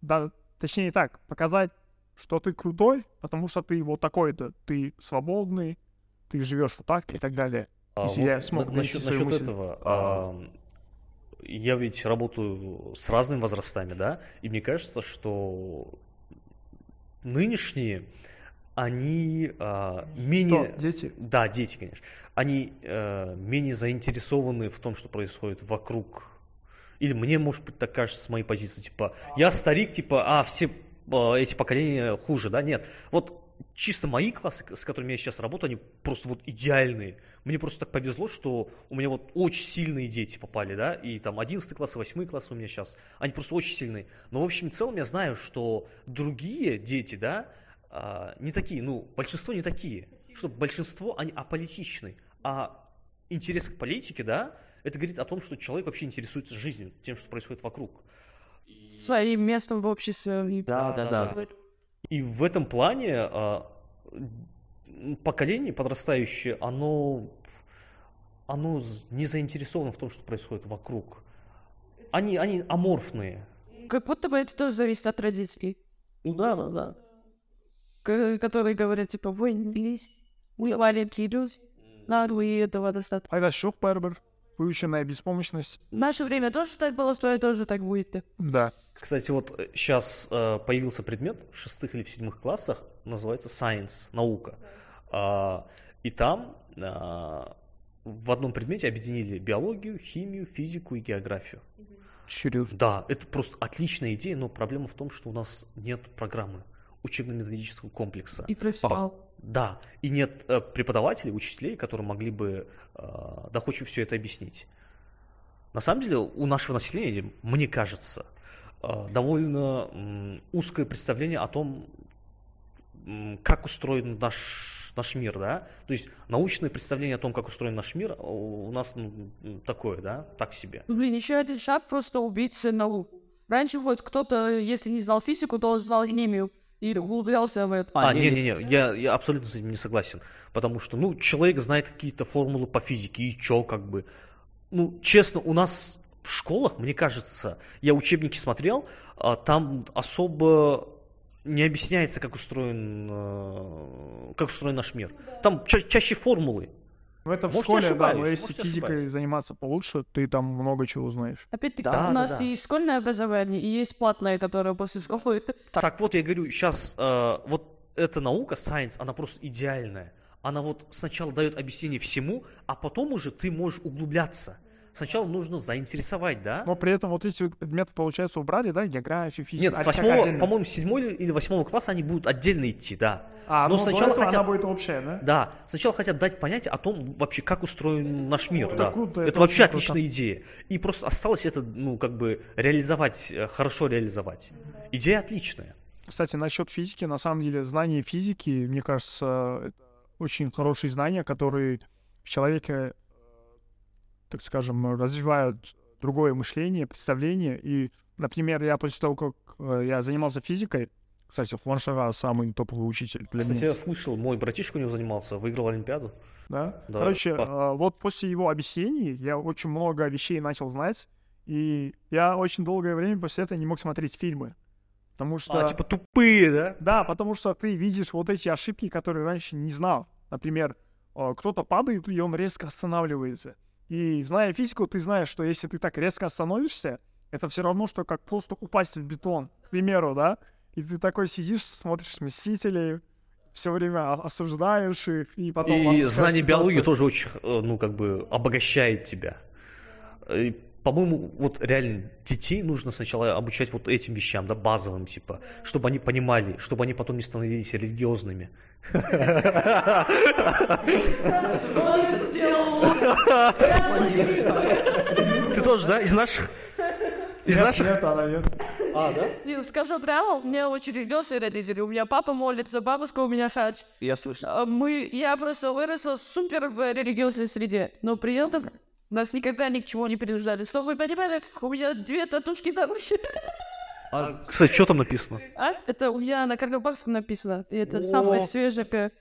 да, точнее так, показать, что ты крутой, потому что ты вот такой-то, ты свободный, ты живешь вот так и так далее. А, Если вот я смог на, насчет, насчет мысль. этого, а, я ведь работаю с разными возрастами, да, и мне кажется, что нынешние они э, менее... Кто? Дети? Да, дети, конечно. Они э, менее заинтересованы в том, что происходит вокруг. Или мне, может быть, так кажется с моей позиции, типа, я старик, типа, а, все э, эти поколения хуже, да, нет. Вот чисто мои классы, с которыми я сейчас работаю, они просто вот идеальные. Мне просто так повезло, что у меня вот очень сильные дети попали, да, и там 11 класс, 8 класс у меня сейчас, они просто очень сильные. Но, в общем, в целом я знаю, что другие дети, да, а, не такие, ну, большинство не такие, что большинство, они аполитичны, а интерес к политике, да, это говорит о том, что человек вообще интересуется жизнью, тем, что происходит вокруг. Своим местом в обществе. Да, да, да. да. И в этом плане а, поколение подрастающее, оно, оно не заинтересовано в том, что происходит вокруг. Они, они аморфные. Как будто бы это тоже зависит от родителей. Ну да, да, да. Э, которые говорят, типа, вы не лезь, вы маленькие люди, нам и этого достаточно. А это шок, Барбар. Выученная беспомощность. В наше время тоже так было, что твое тоже так будет. Да. Кстати, вот сейчас э, э, появился предмет в шестых или в седьмых классах, называется science, наука. Э, и там э, в одном предмете объединили биологию, химию, физику и географию. Чирюф. Да, это просто отличная идея, но проблема в том, что у нас нет программы учебно-методического комплекса. И профессионал. Да, и нет э, преподавателей, учителей, которые могли бы э, доходчиво все это объяснить. На самом деле у нашего населения, мне кажется, э, довольно э, узкое представление о том, э, как устроен наш, наш мир. Да? То есть научное представление о том, как устроен наш мир, э, у нас ну, такое, да, так себе. Блин, еще один шаг просто убить науку. Раньше хоть кто-то, если не знал физику, то он знал химию. И углублялся в это. А, не-не-не, я, я абсолютно с этим не согласен. Потому что, ну, человек знает какие-то формулы по физике, и чё, как бы. Ну, честно, у нас в школах, мне кажется, я учебники смотрел, а там особо не объясняется, как устроен, э, как устроен наш мир. Там ча- чаще формулы, в этом в Может, школе, да, но если Может, физикой заниматься получше, ты там много чего узнаешь. Опять-таки, да, у нас да, да. есть школьное образование, и есть платное, которое после школы. Так, так вот я говорю, сейчас э, вот эта наука, science, она просто идеальная. Она вот сначала дает объяснение всему, а потом уже ты можешь углубляться сначала нужно заинтересовать, да? Но при этом вот эти предметы, получается, убрали, да, география, физика. Нет, а с 8 по-моему, седьмого или восьмого класса они будут отдельно идти, да. А, но ну, сначала хотят, она будет общая, да? Да, сначала хотят дать понятие о том вообще, как устроен наш мир, ну, да. Круто, это, это вообще круто. отличная идея. И просто осталось это, ну, как бы реализовать, э, хорошо реализовать. Идея отличная. Кстати, насчет физики, на самом деле, знание физики, мне кажется, очень хорошие знания, которые в человеке так скажем, развивают другое мышление, представление. И, например, я после того, как э, я занимался физикой, кстати, Хуан Шара самый топовый учитель для кстати, меня. я слышал, мой братишка у него занимался, выиграл Олимпиаду. Да? да. Короче, По... Э, вот после его объяснений я очень много вещей начал знать, и я очень долгое время после этого не мог смотреть фильмы. Потому а, что... А, типа тупые, да? Да, потому что ты видишь вот эти ошибки, которые раньше не знал. Например, э, кто-то падает, и он резко останавливается. И зная физику, ты знаешь, что если ты так резко остановишься, это все равно, что как просто упасть в бетон, к примеру, да? И ты такой сидишь, смотришь «Мстителей», все время осуждаешь их, и потом... И знание ситуацию. биологии тоже очень, э, ну, как бы, обогащает тебя по-моему, вот реально детей нужно сначала обучать вот этим вещам, да, базовым, типа, чтобы они понимали, чтобы они потом не становились религиозными. Ты тоже, да, из наших? Из наших? Нет, она нет. А, да? Ну, скажу прямо, у меня очень религиозные родители. У меня папа молится, бабушка у меня хадж. Я слышал. А, мы, я просто выросла в супер религиозной среде, но при этом нас никогда ни к чему не принуждали. Что вы понимали? У меня две татушки на руке. А, кстати, что там написано? А? Это у меня на Каргабакском написано. И это О. самое свежее.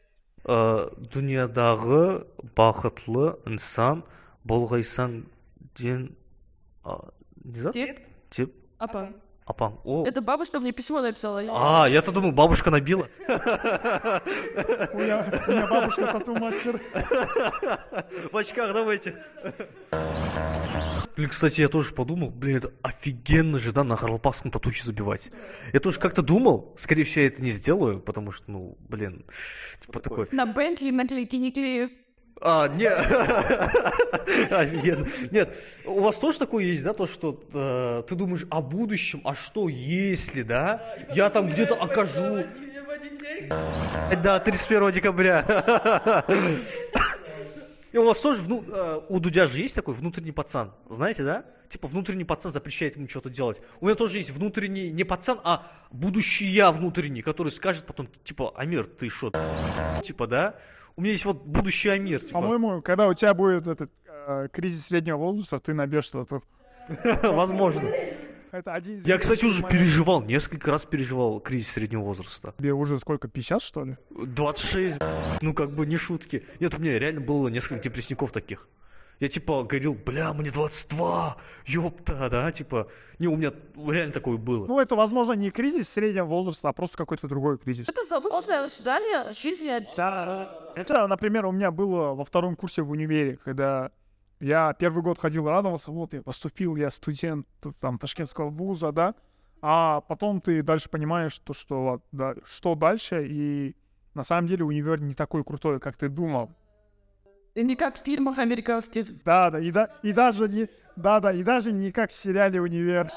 А, Дүниедағы бақытлы инсан болгайсан ден... А, не деп? Деп? Апа. Апа, о. Это бабушка мне письмо написала. А, я-то думал, бабушка набила. У меня бабушка тату-мастер. В очках, давайте. Блин, кстати, я тоже подумал, блин, это офигенно же, да, на Харлопасском татухи забивать. Я тоже как-то думал, скорее всего, я это не сделаю, потому что, ну, блин, типа такой... На Бентли наклейки не клею. А, нет. а, нет, нет, у вас тоже такое есть, да, то, что э, ты думаешь о будущем, а что если, да, я там где-то окажу. Да, 31 декабря. И у вас тоже, вну... Э, у Дудя же есть такой внутренний пацан, знаете, да? Типа внутренний пацан запрещает ему что-то делать. У меня тоже есть внутренний, не пацан, а будущий я внутренний, который скажет потом, типа, Амир, ты что? Типа, да? У меня есть вот будущий Амир. Типа. По-моему, когда у тебя будет этот э, кризис среднего возраста, ты набьешь что-то. Возможно. Это один из Я, кстати, уже момент. переживал, несколько раз переживал кризис среднего возраста. Тебе уже сколько, 50, что ли? 26, ну как бы не шутки. Нет, у меня реально было несколько депрессников таких. Я типа говорил, бля, мне 22, ёпта, да, типа, не, у меня реально такое было. Ну, это, возможно, не кризис среднего возраста, а просто какой-то другой кризис. Это свободное ожидание жизни. Это, например, у меня было во втором курсе в универе, когда я первый год ходил, радовался, вот я поступил, я студент там ташкентского вуза, да, а потом ты дальше понимаешь, то, что, да, что дальше, и на самом деле универ не такой крутой, как ты думал. И не как в фильмах американских. Да, да, и, да, и даже не, да, да, и даже не как в сериале «Универ».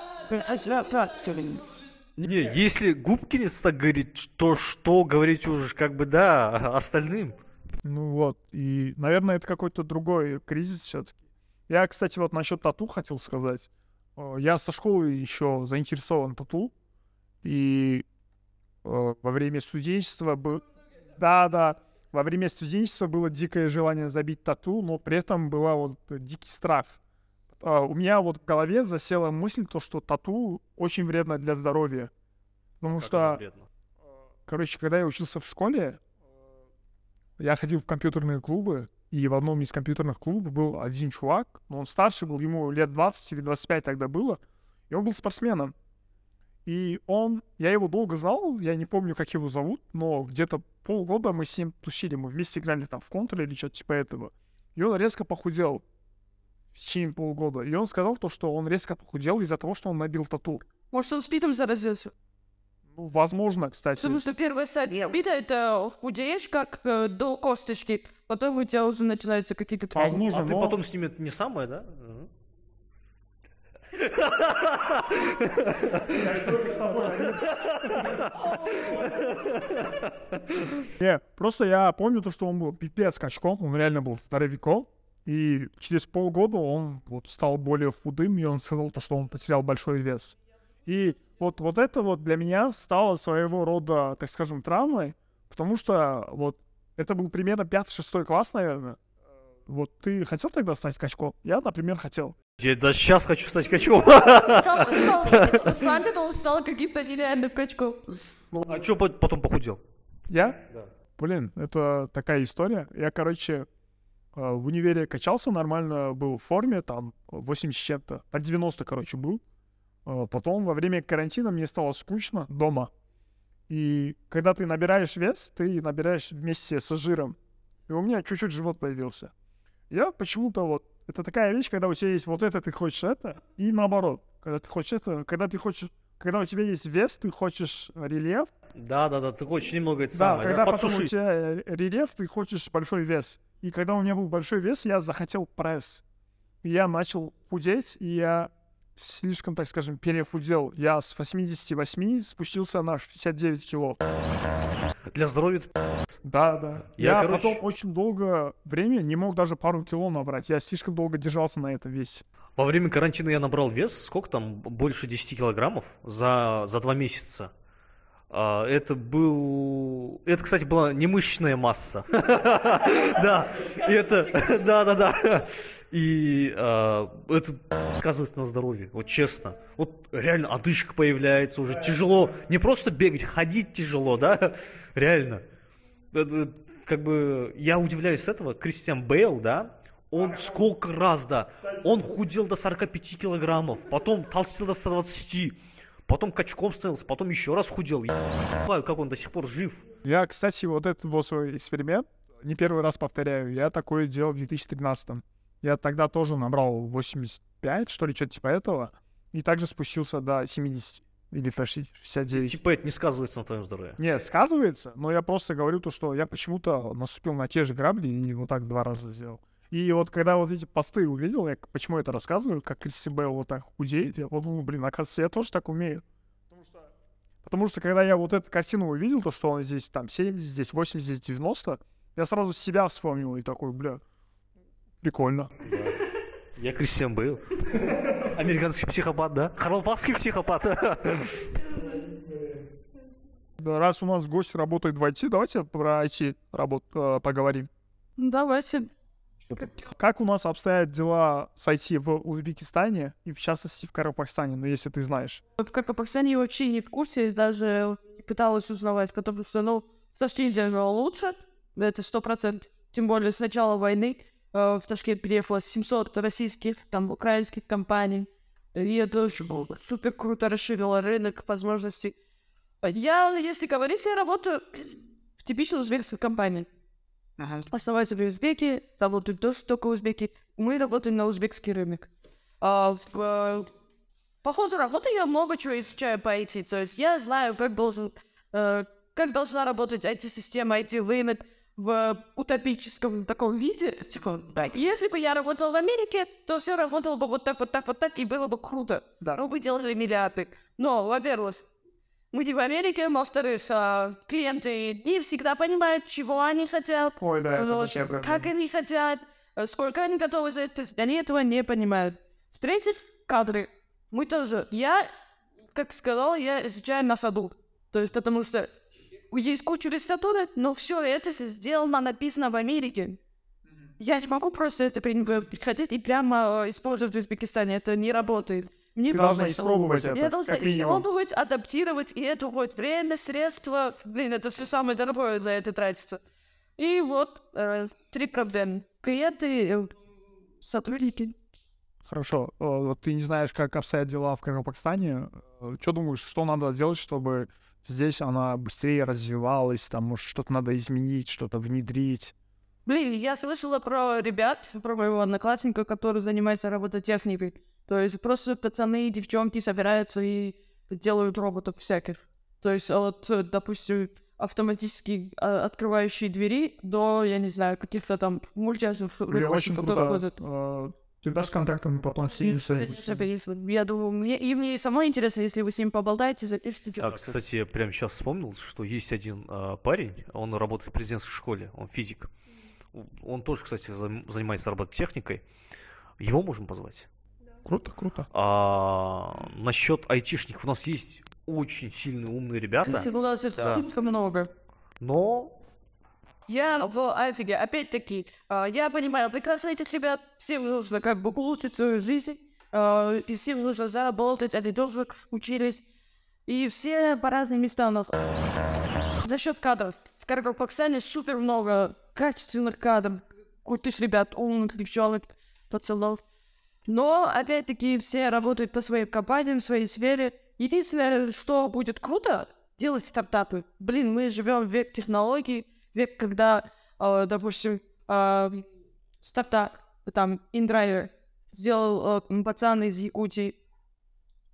Не, если Губкинец так говорит, то что говорить уже как бы, да, остальным? Ну вот, и, наверное, это какой-то другой кризис все-таки. Я, кстати, вот насчет тату хотел сказать. Э, я со школы еще заинтересован тату, и э, во время студенчества был... Да, да. Во время студенчества было дикое желание забить тату, но при этом был вот дикий страх. А, у меня вот в голове засела мысль, то, что тату очень вредно для здоровья. Потому как что... А, короче, когда я учился в школе, а, я ходил в компьютерные клубы, и в одном из компьютерных клубов был один чувак, но он старше был, ему лет 20 или 25 тогда было, и он был спортсменом. И он, я его долго знал, я не помню, как его зовут, но где-то полгода мы с ним тусили, мы вместе играли там в контуре или что-то типа этого. И он резко похудел в течение полгода. И он сказал то, что он резко похудел из-за того, что он набил тату. Может, он спидом заразился? Ну, возможно, кстати. Потому что первая стадия спида — это худеешь как э, до косточки, потом у тебя уже начинаются какие-то... Возможно, а но... ты потом с ними не самое, да? Угу. Не, просто я помню то, что он был пипец качком, он реально был здоровяком. И через полгода он вот стал более худым, и он сказал то, что он потерял большой вес. И вот, вот это вот для меня стало своего рода, так скажем, травмой, потому что вот это был примерно 5-6 класс, наверное. Вот ты хотел тогда стать качком? Я, например, хотел. Я даже сейчас хочу стать качком. Сами он стал каким-то нереальным качком. Ну, а что потом похудел? Я? Да. Блин, это такая история. Я, короче, э, в универе качался нормально, был в форме, там 80 с чем-то, под 90, короче, был. Э, потом во время карантина мне стало скучно дома. И когда ты набираешь вес, ты набираешь вместе с жиром. И у меня чуть-чуть живот появился. Я почему-то вот... Это такая вещь, когда у тебя есть вот это, ты хочешь это, и наоборот. Когда ты хочешь это, когда ты хочешь... Когда у тебя есть вес, ты хочешь рельеф. Да, да, да, ты хочешь немного это да, самое. Когда потом у тебя э, рельеф, ты хочешь большой вес. И когда у меня был большой вес, я захотел пресс. Я начал худеть, и я слишком, так скажем, перехудел. Я с 88 спустился на 69 кило. Для здоровья? Да, да. Я, я короче... потом очень долго время не мог даже пару кило набрать. Я слишком долго держался на этом весе. Во время карантина я набрал вес, сколько там, больше 10 килограммов за, за два месяца. А, это был... Это, кстати, была не мышечная масса. Да, это... Да-да-да. И это сказывается а, на здоровье, вот честно. Вот реально одышка появляется уже. Тяжело. Не просто бегать, ходить тяжело, да? Реально. Э, э, как бы я удивляюсь этого. Кристиан Бейл, да, он сколько раз, да, он худел до 45 килограммов, потом толстел до 120 потом качком становился, потом еще раз худел. Я не знаю, как он до сих пор жив. Я, кстати, вот этот вот свой эксперимент не первый раз повторяю. Я такое делал в 2013 -м. Я тогда тоже набрал 85, что ли, что-то типа этого. И также спустился до 70 или почти 69. Типа это не сказывается на твоем здоровье? Не, сказывается, но я просто говорю то, что я почему-то наступил на те же грабли и вот так два раза сделал. И вот когда вот эти посты увидел, я почему это рассказываю, как Кристи Белл вот так худеет, я подумал, «Ну, блин, оказывается, я тоже так умею. Потому что, Потому что когда я вот эту картину увидел, то, что он здесь там 70, здесь 80, здесь 90, я сразу себя вспомнил и такой, бля, прикольно. Я Кристиан Бейл. Американский психопат, да? Харлпавский психопат. Раз у нас гость работает в IT, давайте про IT работ, э, поговорим. Давайте. Как у нас обстоят дела с IT в Узбекистане и, в частности, в Карапахстане, ну, если ты знаешь? В Карапахстане я вообще не в курсе, даже пыталась узнавать, потому что, ну, в Ташкенте оно лучше, это сто процентов, тем более с начала войны э, в Ташкент приехало 700 российских, там, украинских компаний, и это супер круто расширило рынок возможностей. Я, если говорить, я работаю в типичной узбекской компании. Ага. Оставаются при узбеки, работают тоже только узбеки. Мы работаем на узбекский рынок. А, в, э, по ходу работы я много чего изучаю по IT. То есть я знаю, как должен, э, как должна работать IT-система, IT-рынок в утопическом таком виде. Типа, да. Если бы я работала в Америке, то все работало бы вот так, вот так, вот так, и было бы круто. Да. Ну, бы делали миллиарды. Но, во-первых, мы типа в Америке, а во-вторых, а, клиенты не всегда понимают, чего они хотят, Ой, да, это ну, вообще как они хотят, э, сколько они готовы за это, они этого не понимают. В-третьих, кадры. Мы тоже. Я, как сказал, я изучаю на саду. То есть потому что есть куча литературы, но все это сделано, написано в Америке. Я не могу просто это приходить э, и прямо э, использовать в Узбекистане. Это не работает. Мне Ты должна испробовать это, Я должна как испробовать, адаптировать, и это уходит время, средства. Блин, это все самое дорогое для этой тратится. И вот э, три проблемы. Клиенты, э, сотрудники. Хорошо. Э, вот ты не знаешь, как обстоят дела в Казахстане. Э, что думаешь, что надо делать, чтобы здесь она быстрее развивалась, там, может, что-то надо изменить, что-то внедрить? Блин, я слышала про ребят, про моего одноклассника, который занимается робототехникой. То есть просто пацаны и девчонки собираются и делают роботов всяких. То есть а от, э, допустим, автоматически а, открывающие двери до, я не знаю, каких-то там мультяшных которые круто. Uh, ты да с контактами поплатился. Я думаю, мне, и мне самой интересно, если вы с ним поболтаете, запишите. А, кстати, я прямо сейчас вспомнил, что есть один э, парень, он работает в президентской школе, он физик. Mm он тоже, кстати, занимается робототехникой. Его можем позвать. Круто, круто. А, насчет айтишников у нас есть очень сильные умные ребята. Ну, у нас их да. много. Но я в Афиге. Опять-таки, а, я понимаю, прекрасно этих ребят, всем нужно как бы улучшить свою жизнь, а, и всем нужно заработать, они тоже учились. И все по разным местам. За счет кадров. В Каргопаксане супер много качественный кадр, крутых ребят, умных девчонок, пацанов. Но, опять-таки, все работают по своим компаниям, в своей сфере. Единственное, что будет круто, делать стартапы. Блин, мы живем в век технологий, век, когда, э, допустим, э, стартап, там, индрайвер, сделал э, пацан из Якутии.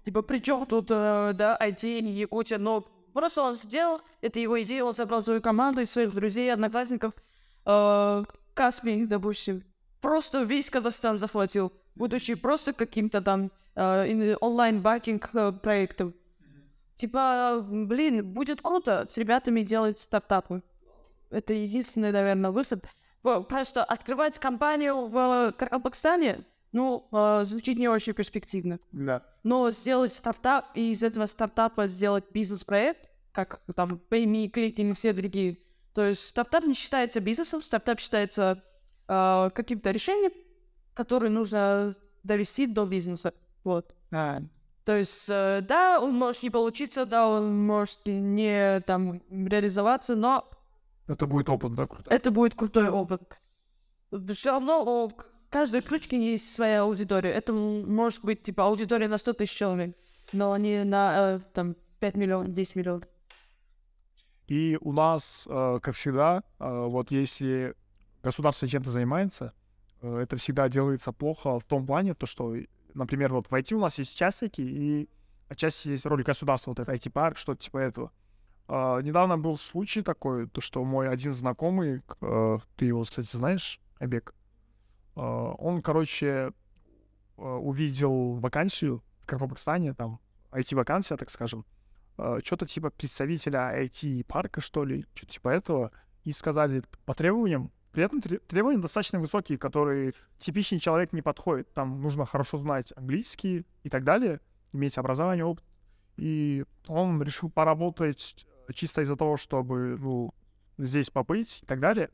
Типа, при чем тут, э, да, IT, Якутия, но просто он сделал, это его идея, он собрал свою команду из своих друзей, одноклассников — э, Каспий, допустим, просто весь Казахстан захватил, будучи просто каким-то там э, онлайн-бакинг э, проектом. Типа, блин, будет круто с ребятами делать стартапы. Это единственный, наверное, выход. Просто открывать компанию в э, Казахстане, ну, звучит не очень перспективно. Да. Но сделать стартап и из этого стартапа сделать бизнес-проект, как там Payme, Click и все другие то есть стартап не считается бизнесом, стартап считается э, каким-то решением, которое нужно довести до бизнеса. Вот. А. То есть, э, да, он может не получиться, да, он может не там реализоваться, но... Это будет опыт, да, крутой? Это будет крутой опыт. Все равно у каждой крючки есть своя аудитория. Это может быть, типа, аудитория на 100 тысяч человек, но они на, э, там, 5 миллионов, 10 миллионов. И у нас, э, как всегда, э, вот если государство чем-то занимается, э, это всегда делается плохо в том плане, то что, например, вот в IT у нас есть частники, и отчасти есть роль государства, вот это IT-парк, что-то типа этого. А, недавно был случай такой, то что мой один знакомый, ты его, кстати, знаешь, Обег, а, он, короче, увидел вакансию в Казахстане, там, IT-вакансия, так скажем, Э, что-то типа представителя IT-парка, что ли, что-то типа этого, и сказали по требованиям, при этом требования достаточно высокие, которые типичный человек не подходит. Там нужно хорошо знать английский и так далее, иметь образование, опыт. И он решил поработать э, чисто из-за того, чтобы ну, здесь побыть и так далее,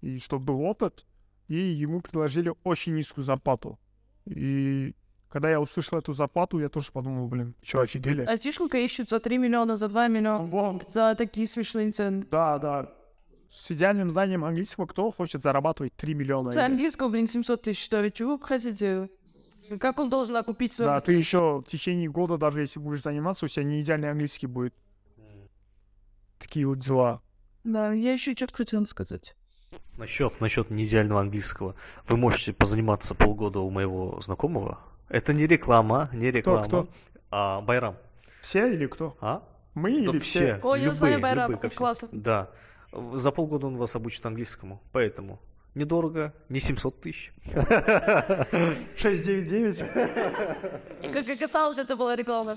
и чтобы был опыт. И ему предложили очень низкую зарплату. И когда я услышал эту зарплату, я тоже подумал, блин, что, офигели? Айтишника ищут за 3 миллиона, за 2 миллиона, ну вот. за такие смешные цены. Да, да. С идеальным знанием английского кто хочет зарабатывать 3 миллиона? За английского, блин, 700 тысяч стоит. Чего вы хотите? Как он должен окупить свой... Да, ты еще в течение года, даже если будешь заниматься, у тебя не идеальный английский будет. Такие вот дела. Да, я еще что-то хотел сказать. Насчет, насчет неидеального английского. Вы можете позаниматься полгода у моего знакомого, это не реклама, не реклама. Кто, кто? А, Байрам. Все или кто? А? Мы да или все? все? Ой, любые, Байрам, любые, классно. Да. За полгода он вас обучит английскому, поэтому недорого, не 700 тысяч. 699. Как оказалось, это была реклама.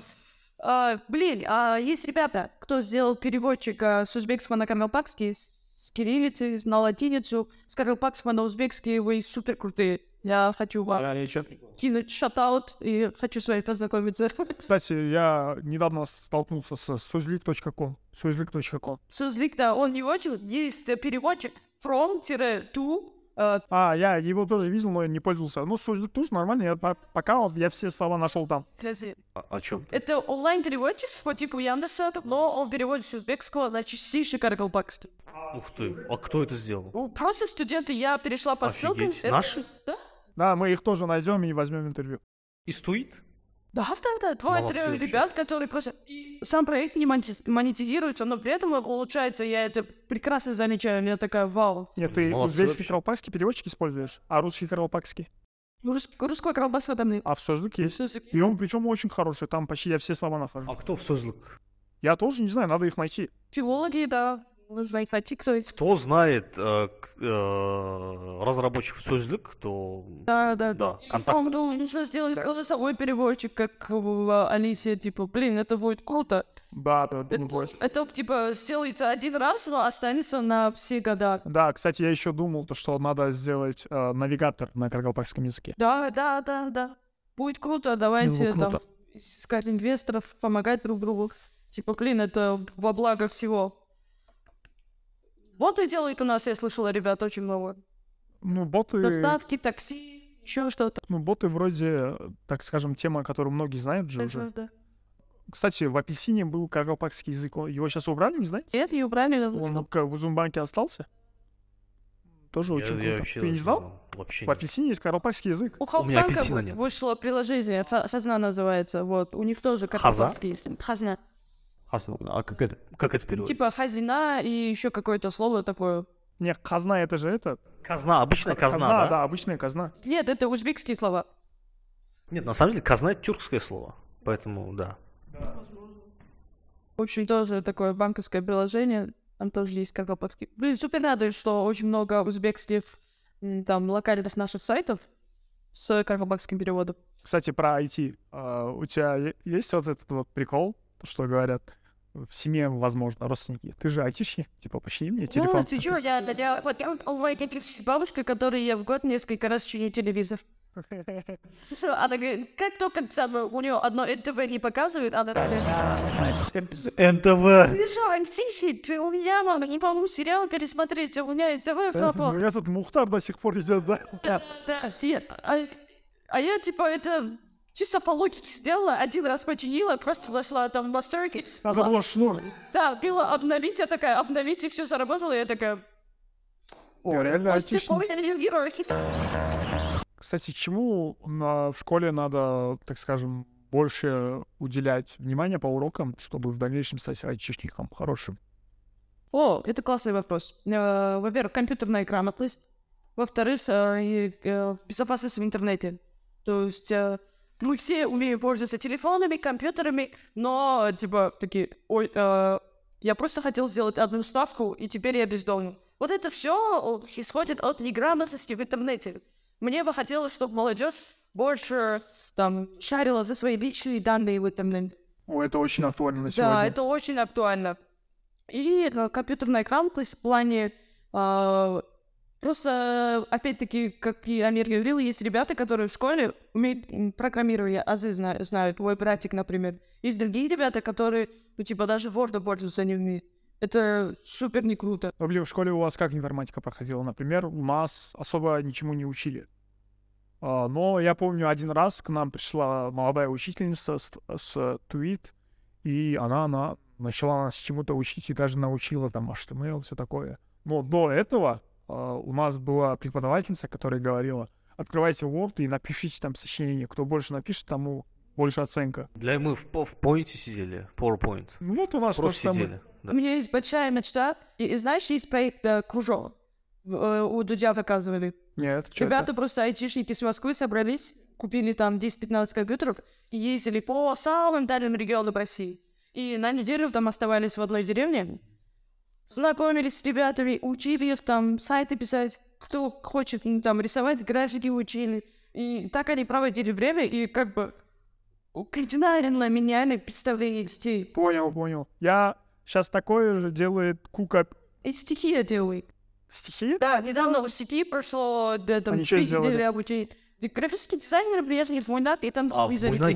А, блин, а есть ребята, кто сделал переводчика с узбекского на кармелпакский, с кириллицы, на латиницу, с кармелпакского на узбекский, вы супер крутые. Я хочу вам а, кинуть шатаут и хочу с вами познакомиться. Кстати, я недавно столкнулся с suzlik.com. suzlik.com. Suzlik, да, он не очень. Есть переводчик from-to. Uh... Э, а, я его тоже видел, но я не пользовался. Ну, suzlik тоже нормально, я, пока вот я все слова нашел там. А, о чем? Это онлайн-переводчик по типу Яндекса, но он переводит с узбекского на чистейший каракалпакский. Ух ты, а кто это сделал? Просто студенты, я перешла по Офигеть. ссылкам. Наши? Это... Да? Да, мы их тоже найдем и возьмем интервью. И Туит? Да, да, да. Твой интервью ребят, которые просто... Сам проект не монетизируется, но при этом улучшается. Э, я это прекрасно замечаю. У меня такая вау. Нет, ты Молодцы узбекский каралпакский переводчик используешь, а русский каралпакский? Ну, рус... Русская колбаса там. А в Созлыке есть. И он причем очень хороший. Там почти я все слова нахожу. А кто в Созлык? Я тоже не знаю, надо их найти. Филологи, да. Кто знает э, э, разработчиков Сузлик, кто... Да, да, да. Контакт. Он думал, нужно сделать да. за собой переводчик, как в э, Алисе, типа, блин, это будет круто. Да, да, это, это, это, типа, сделается один раз, но останется на все года. Да, кстати, я еще думал, то, что надо сделать э, навигатор на каргалпакском языке. Да, да, да, да. Будет круто, давайте круто. там искать инвесторов, помогать друг другу. Типа, блин, это во благо всего. Боты делают у нас, я слышала, ребят, очень много. Ну, боты... Доставки, такси, еще что-то. Ну, боты вроде, так скажем, тема, которую многие знают же уже. Да. Кстати, в апельсине был каргопакский язык. Его сейчас убрали, не знаете? Нет, не убрали. Он в, в Узумбанке остался. Тоже я, очень я круто. Вообще Ты не знал? Вообще в апельсине нет. есть каргопакский язык. У Халпака вышло нет. приложение, хазна называется. Вот. У них тоже каргопакский язык. Хазна? Основное. А как это, как это переводится? Типа хазина и еще какое-то слово такое. Не, казна это же это. Казна, обычная казна, казна да? да, обычная казна. Нет, это узбекские слова. Нет, на самом деле казна это тюркское слово, поэтому да. да. В общем, тоже такое банковское приложение, там тоже есть каргопотки. Блин, супер радует, что очень много узбекских там локальных наших сайтов с каргопотским переводом. Кстати, про IT. Uh, а, у тебя есть вот этот вот прикол, что говорят, в семье, возможно, родственники. Ты же айтишник, типа, пощади мне ну, телефон. Ну, ты чё, я, я, вот, я у моей бабушка, которой я в год несколько раз чиню телевизор. Она говорит, как только там у нее одно НТВ не показывает, она такая... НТВ! Ты что, антиши, ты у меня, мама, не могу сериал пересмотреть, у меня НТВ пропал. Э, у меня тут Мухтар до сих пор идет, да? Да, да, А я, а типа, это чисто по логике сделала, один раз починила, просто вошла там в мастерки. Надо было шнур. Да, била обновить, я такая, обновить, и все заработала, я такая... О, реально отлично. Кстати, чему на, в школе надо, так скажем, больше уделять внимания по урокам, чтобы в дальнейшем стать айтишником хорошим? О, это классный вопрос. Э, во-первых, компьютерная грамотность. Во-вторых, э, э, безопасность в интернете. То есть мы все умеем пользоваться телефонами, компьютерами, но, типа, такие, ой, э, я просто хотел сделать одну ставку, и теперь я бездомный. Вот это все исходит от неграмотности в интернете. Мне бы хотелось, чтобы молодежь больше там шарила за свои личные данные в интернете. О, это очень актуально на сегодня. Да, это очень актуально. И э, компьютерная грамотность в плане э, Просто, э, опять-таки, как и Амир говорил, есть ребята, которые в школе умеют программирование, азы знают, знают, мой братик, например. Есть другие ребята, которые, ну, типа, даже Word пользоваться не умеют. Это супер не круто. Ну, блин, в школе у вас как информатика проходила? Например, у нас особо ничему не учили. А, но я помню, один раз к нам пришла молодая учительница с, с твит, и она, она начала нас чему-то учить и даже научила там HTML, все такое. Но до этого а, у нас была преподавательница, которая говорила, открывайте Word и напишите там сочинение. Кто больше напишет, тому больше оценка. Для мы в, в поинте сидели, PowerPoint. Ну вот у нас Просто то сидели, Да. У меня есть большая мечта. И, и знаешь, есть проект э, «Кружок». Э, у Дудя показывали. Нет, что Ребята это? просто айтишники с Москвы собрались, купили там 10-15 компьютеров и ездили по самым дальним регионам России. И на неделю там оставались в одной деревне, знакомились с ребятами, учили их там сайты писать, кто хочет ну, там рисовать, графики учили. И так они проводили время, и как бы кардинально меняли представление детей. Понял, понял. Я сейчас такое же делает Кука. И стихи я делаю. Стихи? Да, недавно у стихи прошло, да, там, Они а что сделали? обучение. Графический дизайнер приезжает в Мойнак, и там а, в Я да?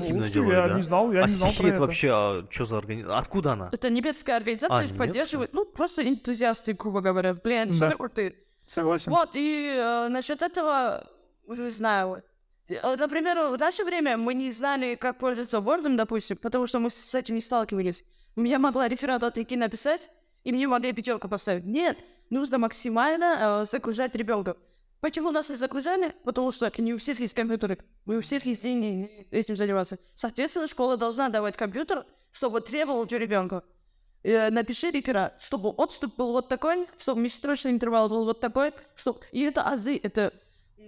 не знал, я а не знал про это. вообще, а, что за организация? Откуда она? Это немецкая организация, а, поддерживает, ну, просто энтузиасты, грубо говоря. Блин, да. супер Согласен. Вот, и э, насчет этого, уже знаю, э, Например, в наше время мы не знали, как пользоваться Word, допустим, потому что мы с этим не сталкивались. Я могла реферат от ИКИ написать, и мне могли пятерку поставить. Нет, нужно максимально э, загружать ребенка. Почему у нас не загружали? Потому что не у всех есть компьютеры, не у всех есть деньги этим заниматься. Соответственно, школа должна давать компьютер, чтобы требовал у ребенка. Э, напиши реферат, чтобы отступ был вот такой, чтобы месячный интервал был вот такой, чтобы... И это азы, это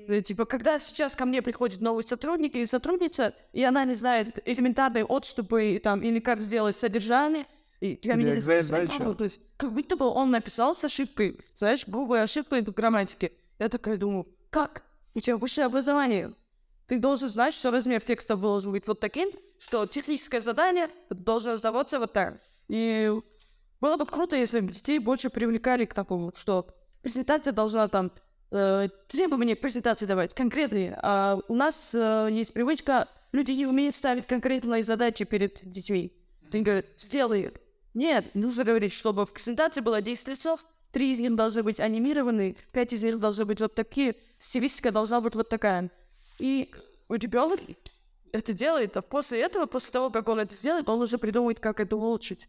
э, типа, когда сейчас ко мне приходит новый сотрудник или сотрудница, и она не знает элементарные отступы там, или как сделать содержание, и ко мне не То как будто бы он написал с ошибкой, знаешь, грубой ошибки в грамматике. Я такая думаю, как? У тебя высшее образование. Ты должен знать, что размер текста должен быть вот таким, что техническое задание должно сдаваться вот так. И было бы круто, если бы детей больше привлекали к такому, что презентация должна там э, требования презентации давать конкретные. А у нас э, есть привычка, люди не умеют ставить конкретные задачи перед детьми. Ты говоришь, сделай. Нет, нужно говорить, чтобы в презентации было 10 листов, три из них должны быть анимированные, пять из них должны быть вот такие, стилистика должна быть вот такая. И ребенок это делает, а после этого, после того, как он это сделает, он уже придумает, как это улучшить.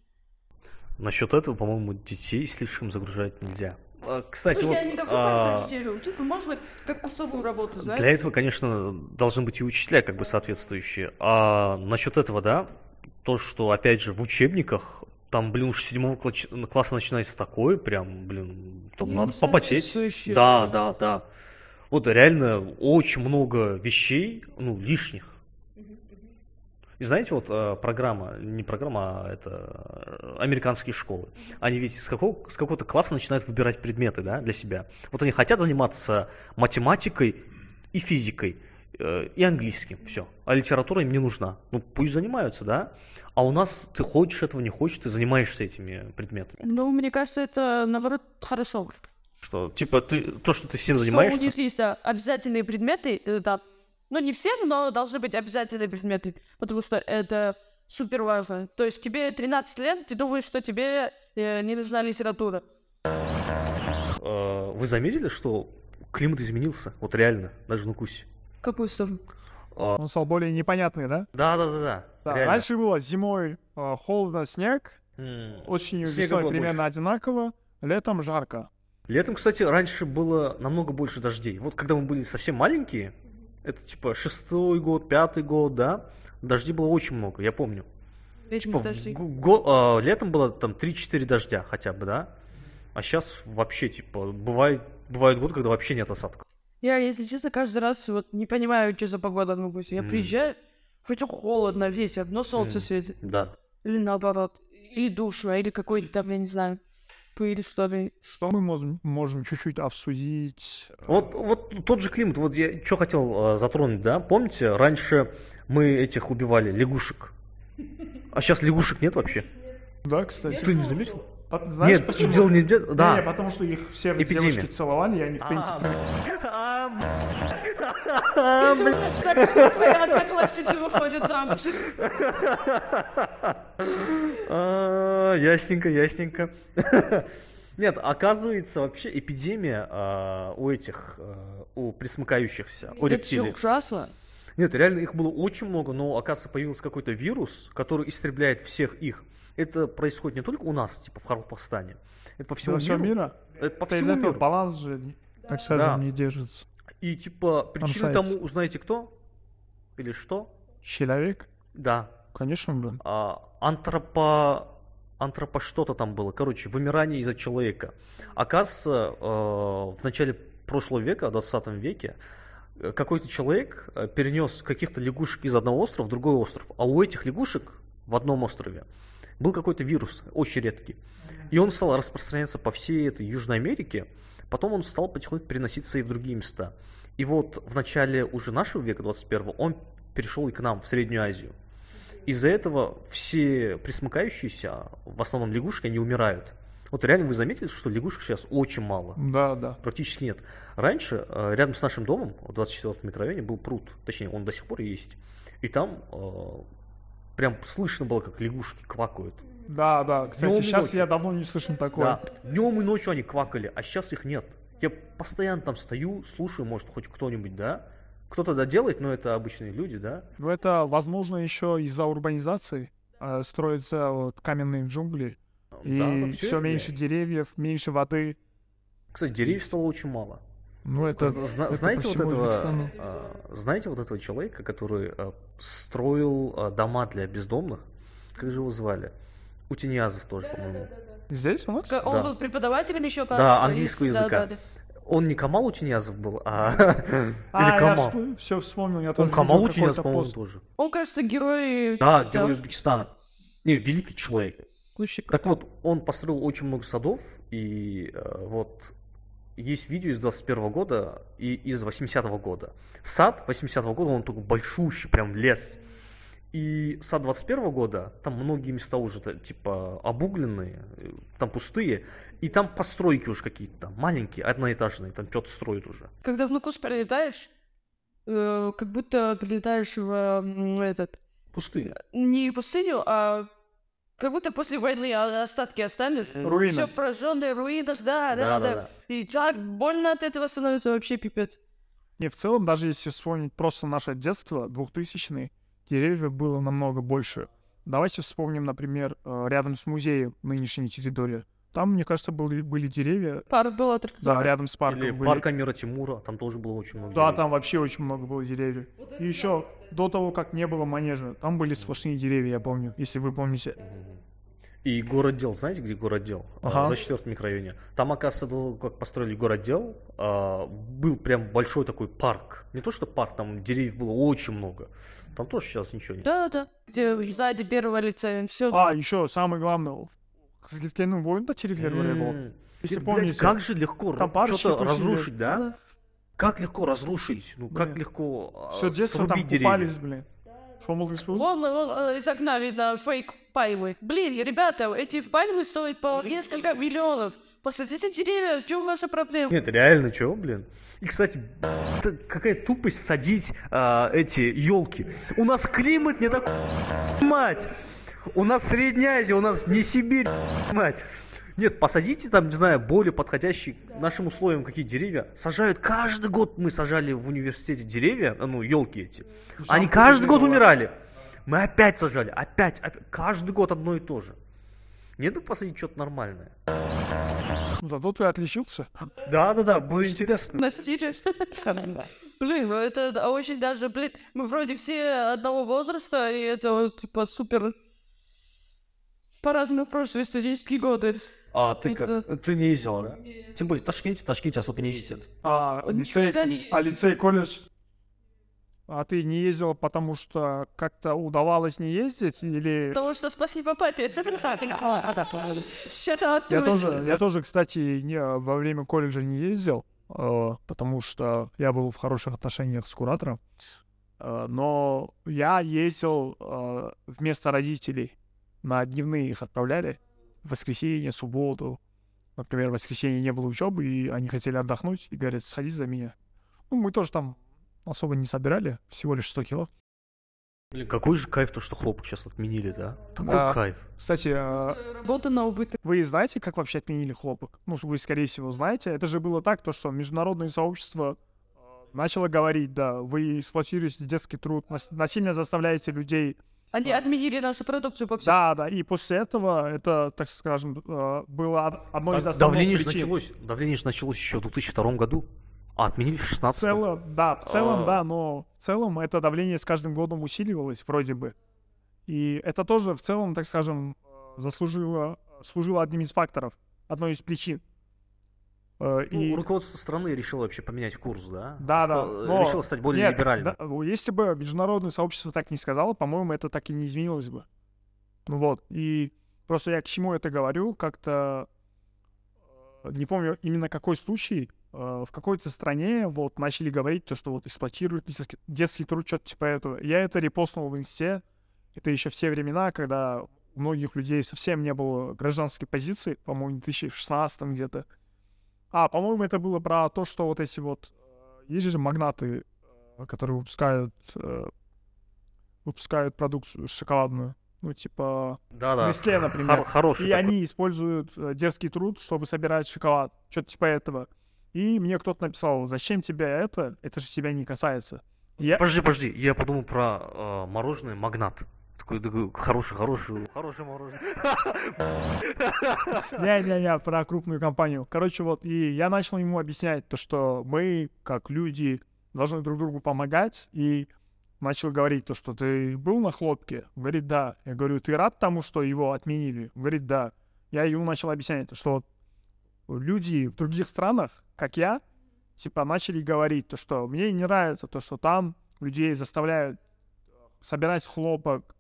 Насчет этого, по-моему, детей слишком загружать нельзя. А, кстати, ну, вот... Я никакой а... Типа, может быть, как особую работу, знаешь? Для этого, конечно, должны быть и учителя как бы соответствующие. А насчет этого, да, то, что, опять же, в учебниках там, блин, уж седьмого класса начинается такой, прям, блин, там ну, надо попотеть. Да, да, да. Вот реально очень много вещей, ну, лишних. И знаете, вот э, программа, не программа, а это э, американские школы. Они ведь с, какого, с какого-то класса начинают выбирать предметы да, для себя. Вот они хотят заниматься математикой и физикой. Э, и английским, все. А литература им не нужна. Ну, пусть занимаются, да? А у нас ты хочешь этого, не хочешь, ты занимаешься этими предметами. Ну, мне кажется, это, наоборот, хорошо. Что, типа, ты, то, что ты всем что занимаешься? у них есть, да, обязательные предметы, э, да. Ну, не все, но должны быть обязательные предметы, потому что это супер важно. То есть тебе 13 лет, ты думаешь, что тебе э, не нужна литература. Вы заметили, что климат изменился? Вот реально, даже на Кусе капусту. А. Он стал более непонятный, да? Да, да, да, да. да раньше было зимой э, холодно, снег, mm. осенью Снега весной примерно больше. одинаково, летом жарко. Летом, кстати, раньше было намного больше дождей. Вот когда мы были совсем маленькие, это типа шестой год, пятый год, да, дождей было очень много, я помню. Летом, типа, го, э, летом было там 3-4 дождя хотя бы, да? А сейчас вообще, типа, бывает, бывает год, когда вообще нет осадков. Я, если честно, каждый раз вот не понимаю, что за погода в ну, Новгороде. Я mm. приезжаю, хоть холодно весь, одно солнце mm. светит. Да. Или наоборот. Или душно, а, или какой то там, я не знаю, пыль, что ли. Что мы можем, можем чуть-чуть обсудить? Вот, вот тот же климат, вот я что хотел э, затронуть, да? Помните, раньше мы этих убивали, лягушек. А сейчас лягушек нет вообще? Да, кстати. Ты не заметил? Знаешь, Нет, почему? дело не идет, да. Не, потому что их все Эпидемия. девушки целовали, и они, в а, принципе... А, ну а, Ясненько, ясненько. Нет, оказывается, вообще эпидемия э, у этих, э, у присмыкающихся, у рептилий. Это ужасно? Нет, реально их было очень много, но, оказывается, появился какой-то вирус, который истребляет всех их это происходит не только у нас, типа в Харпастане, это по всему это миру. мира? Это по всему из миру. баланс же, так скажем, да. не держится. И типа причина тому, знаете кто? Или что? Человек? Да. Конечно, блин. А, антропо... Антропо что-то там было. Короче, вымирание из-за человека. Оказывается, э, в начале прошлого века, в 20 веке, э, какой-то человек э, перенес каких-то лягушек из одного острова в другой остров. А у этих лягушек в одном острове был какой-то вирус, очень редкий. И он стал распространяться по всей этой Южной Америке. Потом он стал потихоньку переноситься и в другие места. И вот в начале уже нашего века, 21-го, он перешел и к нам, в Среднюю Азию. Из-за этого все присмыкающиеся, в основном лягушки, они умирают. Вот реально вы заметили, что лягушек сейчас очень мало. Да, да. Практически нет. Раньше э, рядом с нашим домом, в 24 микрорайоне, был пруд. Точнее, он до сих пор есть. И там э, прям слышно было, как лягушки квакают. Да, да. Кстати, Днем сейчас я давно не слышал такое. Да. Днем и ночью они квакали, а сейчас их нет. Я постоянно там стою, слушаю, может, хоть кто-нибудь, да? Кто-то доделает, но это обычные люди, да? Ну, это, возможно, еще из-за урбанизации э, строятся вот, каменные джунгли. Да, и все, все меньше деревьев, меньше воды. Кстати, деревьев стало очень мало. Ну, это, Зна- это знаете, вот этого, а, знаете вот этого человека, который а, строил а, дома для бездомных? Как же его звали? Утиниазов тоже, по-моему. Здесь у нас? Он да. был преподавателем еще, как Да, э, английского из... языка. Да, да, да. Он не Камал Утиниязов был, а... а Или Камал. Я все вспомнил, я тоже Он Камал Утиниязов, по-моему, тоже. Он, кажется, герой... Да, герой Узбекистана. Не, великий человек. Так вот, он построил очень много садов, и э, вот есть видео из 21 года и из 80 -го года. Сад 80 -го года, он такой большущий, прям лес. И сад 21 года, там многие места уже типа обугленные, э, там пустые, и там постройки уже какие-то там маленькие, одноэтажные, там что-то строят уже. Когда в Нукус прилетаешь, э, как будто прилетаешь в э, этот... Пустыню. Э, не пустыню, а как будто после войны а, остатки остались. Руины. Все прожженные руины, да, да, да, да, да. И так больно от этого становится вообще пипец. Не, в целом, даже если вспомнить просто наше детство, 2000-е, деревьев было намного больше. Давайте вспомним, например, э, рядом с музеем нынешней территории. Там, мне кажется, были, были деревья. Парк был аттракцион. Да, рядом с парком Или были. парк Амира Тимура, там тоже было очень много Да, деревьев. там вообще очень много было деревьев. Вот И еще до того, как не было манежа, там были сплошные деревья, я помню, если вы помните. И город дел, знаете, где городдел? А, ага. В четвертом микрорайоне. Там, оказывается, как построили город дел, а, был прям большой такой парк. Не то, что парк, там деревьев было очень много. Там тоже сейчас ничего нет. Да-да-да, где сзади первого лица все. А, еще самое главное, с Гиткейном ну, Воинда телевизор mm. был. Если помните. Как же легко там что-то разрушить, да? Как легко разрушить? Ну, как легко а, Все детство там купались, блин. Что мог Вон, вон э, из окна видно фейк пальмы. Блин, ребята, эти пальмы стоят по несколько миллионов. Посадите деревья, в чем ваша проблема? Нет, реально, чего, блин? И, кстати, какая тупость садить а, эти елки. У нас климат не такой... Мать! У нас Средняя Азия, у нас не Сибирь, мать. Нет, посадите там, не знаю, более подходящие да. нашим условиям какие деревья. Сажают каждый год мы сажали в университете деревья, ну елки эти. Жалко Они каждый год умирали. Мы опять сажали, опять, опять, каждый год одно и то же. Нет бы ну, посадить что-то нормальное. Зато ты отличился. Да, да, да, было интересно. Нас интересно. Блин, ну это очень даже, блин, мы вроде все одного возраста, и это типа супер по-разному прошлые студенческие годы. А ты как? Ты не ездила, да? Тем более в Ташкенте, Ташкенте особо не ездят. А, лицей, а лицей, колледж? А ты не ездила, потому что как-то удавалось не ездить, или... Потому что спасибо папе, это Я тоже, я тоже, кстати, не, во время колледжа не ездил, э, потому что я был в хороших отношениях с куратором, э, но я ездил э, вместо родителей на дневные их отправляли в воскресенье, субботу. Например, в воскресенье не было учебы, и они хотели отдохнуть, и говорят, сходи за меня. Ну, мы тоже там особо не собирали, всего лишь 100 кило. Блин, какой же кайф то, что хлопок сейчас отменили, да? Такой а, кайф. Кстати, а, работа на убыток. Вы знаете, как вообще отменили хлопок? Ну, вы, скорее всего, знаете. Это же было так, то, что международное сообщество а, начало говорить, да, вы эксплуатируете детский труд, насильно заставляете людей они отменили нашу продукцию вообще. Да, да, и после этого это, так скажем, э, было одно из основных давление причин. Началось, давление же началось еще в 2002 году, а отменили в 16 В целом, да, в целом, а... да, но в целом это давление с каждым годом усиливалось вроде бы. И это тоже в целом, так скажем, э, заслужило, служило одним из факторов, одной из причин. Э, ну, и... Руководство страны решило вообще поменять курс, да? Да, Стал... да. Но... Решило стать более Нет, либеральным. Да, если бы международное сообщество так не сказало, по-моему, это так и не изменилось бы. Ну вот. И просто я к чему это говорю, как-то э, не помню именно какой случай, э, в какой-то стране вот начали говорить то, что вот эксплуатируют детский, труд, что-то типа этого. Я это репостнул в инсте. Это еще все времена, когда у многих людей совсем не было гражданской позиции, по-моему, в 2016 где-то. А, по-моему, это было про то, что вот эти вот... Э, есть же магнаты, э, которые выпускают, э, выпускают продукцию шоколадную. Ну, типа... Да-да. Нестле, например. Хор- хороший И такой. они используют детский труд, чтобы собирать шоколад. Что-то типа этого. И мне кто-то написал, зачем тебе это? Это же тебя не касается. Я... Подожди, подожди, я подумал про э, мороженое магнат такой, такой хороший, хороший, хороший мороженое. Не-не-не, про крупную компанию. Короче, вот, и я начал ему объяснять то, что мы, как люди, должны друг другу помогать, и начал говорить то, что ты был на хлопке? Говорит, да. Я говорю, ты рад тому, что его отменили? Говорит, да. Я ему начал объяснять, что люди в других странах, как я, типа начали говорить то, что мне не нравится то, что там людей заставляют собирать хлопок,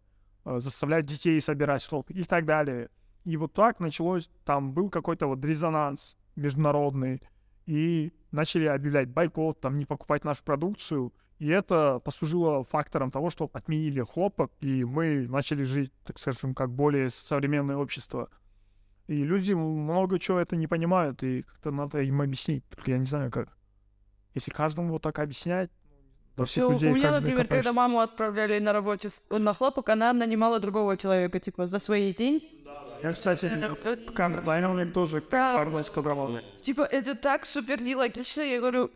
Э, заставлять детей собирать срок и так далее. И вот так началось, там был какой-то вот резонанс международный, и начали объявлять бойкот, там не покупать нашу продукцию, и это послужило фактором того, что отменили хлопок, и мы начали жить, так скажем, как более современное общество. И люди много чего это не понимают, и как-то надо им объяснить. Я не знаю, как. Если каждому вот так объяснять, но Все, людей, у меня, например, когда маму отправляли на работе на хлопок, она нанимала другого человека, типа, за свои деньги. Я, кстати, камер нанял, мне тоже пару сказал. Типа, это так супер нелогично, я говорю,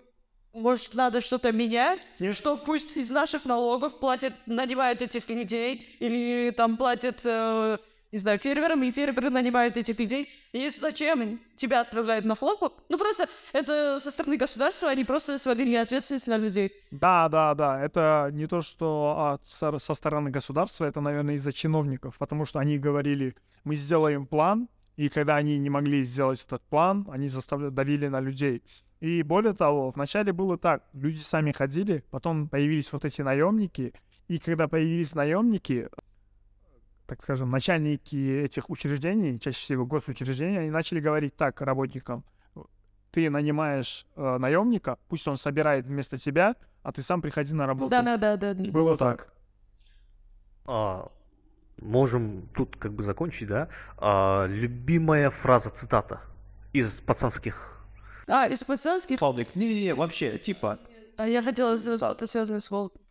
может, надо что-то менять, Нет. что пусть из наших налогов платят, нанимают этих людей, или там платят э, не знаю, фермером, и фермеры нанимают этих людей. И зачем тебя отправляют на хлопок? Ну, просто это со стороны государства, они просто свалили ответственность на людей. Да, да, да. Это не то, что а, со стороны государства, это, наверное, из-за чиновников, потому что они говорили, мы сделаем план, и когда они не могли сделать этот план, они заставляли, давили на людей. И более того, вначале было так, люди сами ходили, потом появились вот эти наемники, и когда появились наемники, так скажем, начальники этих учреждений, чаще всего госучреждений, они начали говорить так работникам, ты нанимаешь э, наемника, пусть он собирает вместо тебя, а ты сам приходи на работу. Да, да, да, да. Было так. А, можем тут как бы закончить, да? А, любимая фраза, цитата из пацанских. А, из пацанских? Павлик, не-не-не, вообще, типа. А я хотела сделать что-то связанное с волком.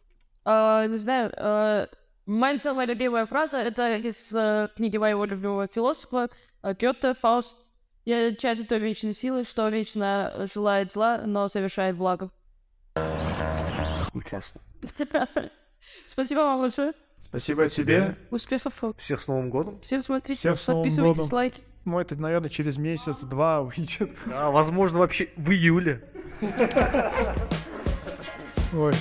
А, не знаю, а, Моя самая любимая фраза — это из э, книги моего любимого философа э, Гёте «Фауст». «Я часть той вечной силы, что вечно желает зла, но совершает благо». Прекрасно. Спасибо вам большое. Спасибо тебе. Успехов. Всех с Новым годом. Всем смотрите, Всех с подписывайтесь, годом. лайки. Ну, это, наверное, через месяц-два выйдет. Да, возможно, вообще в июле. Ой.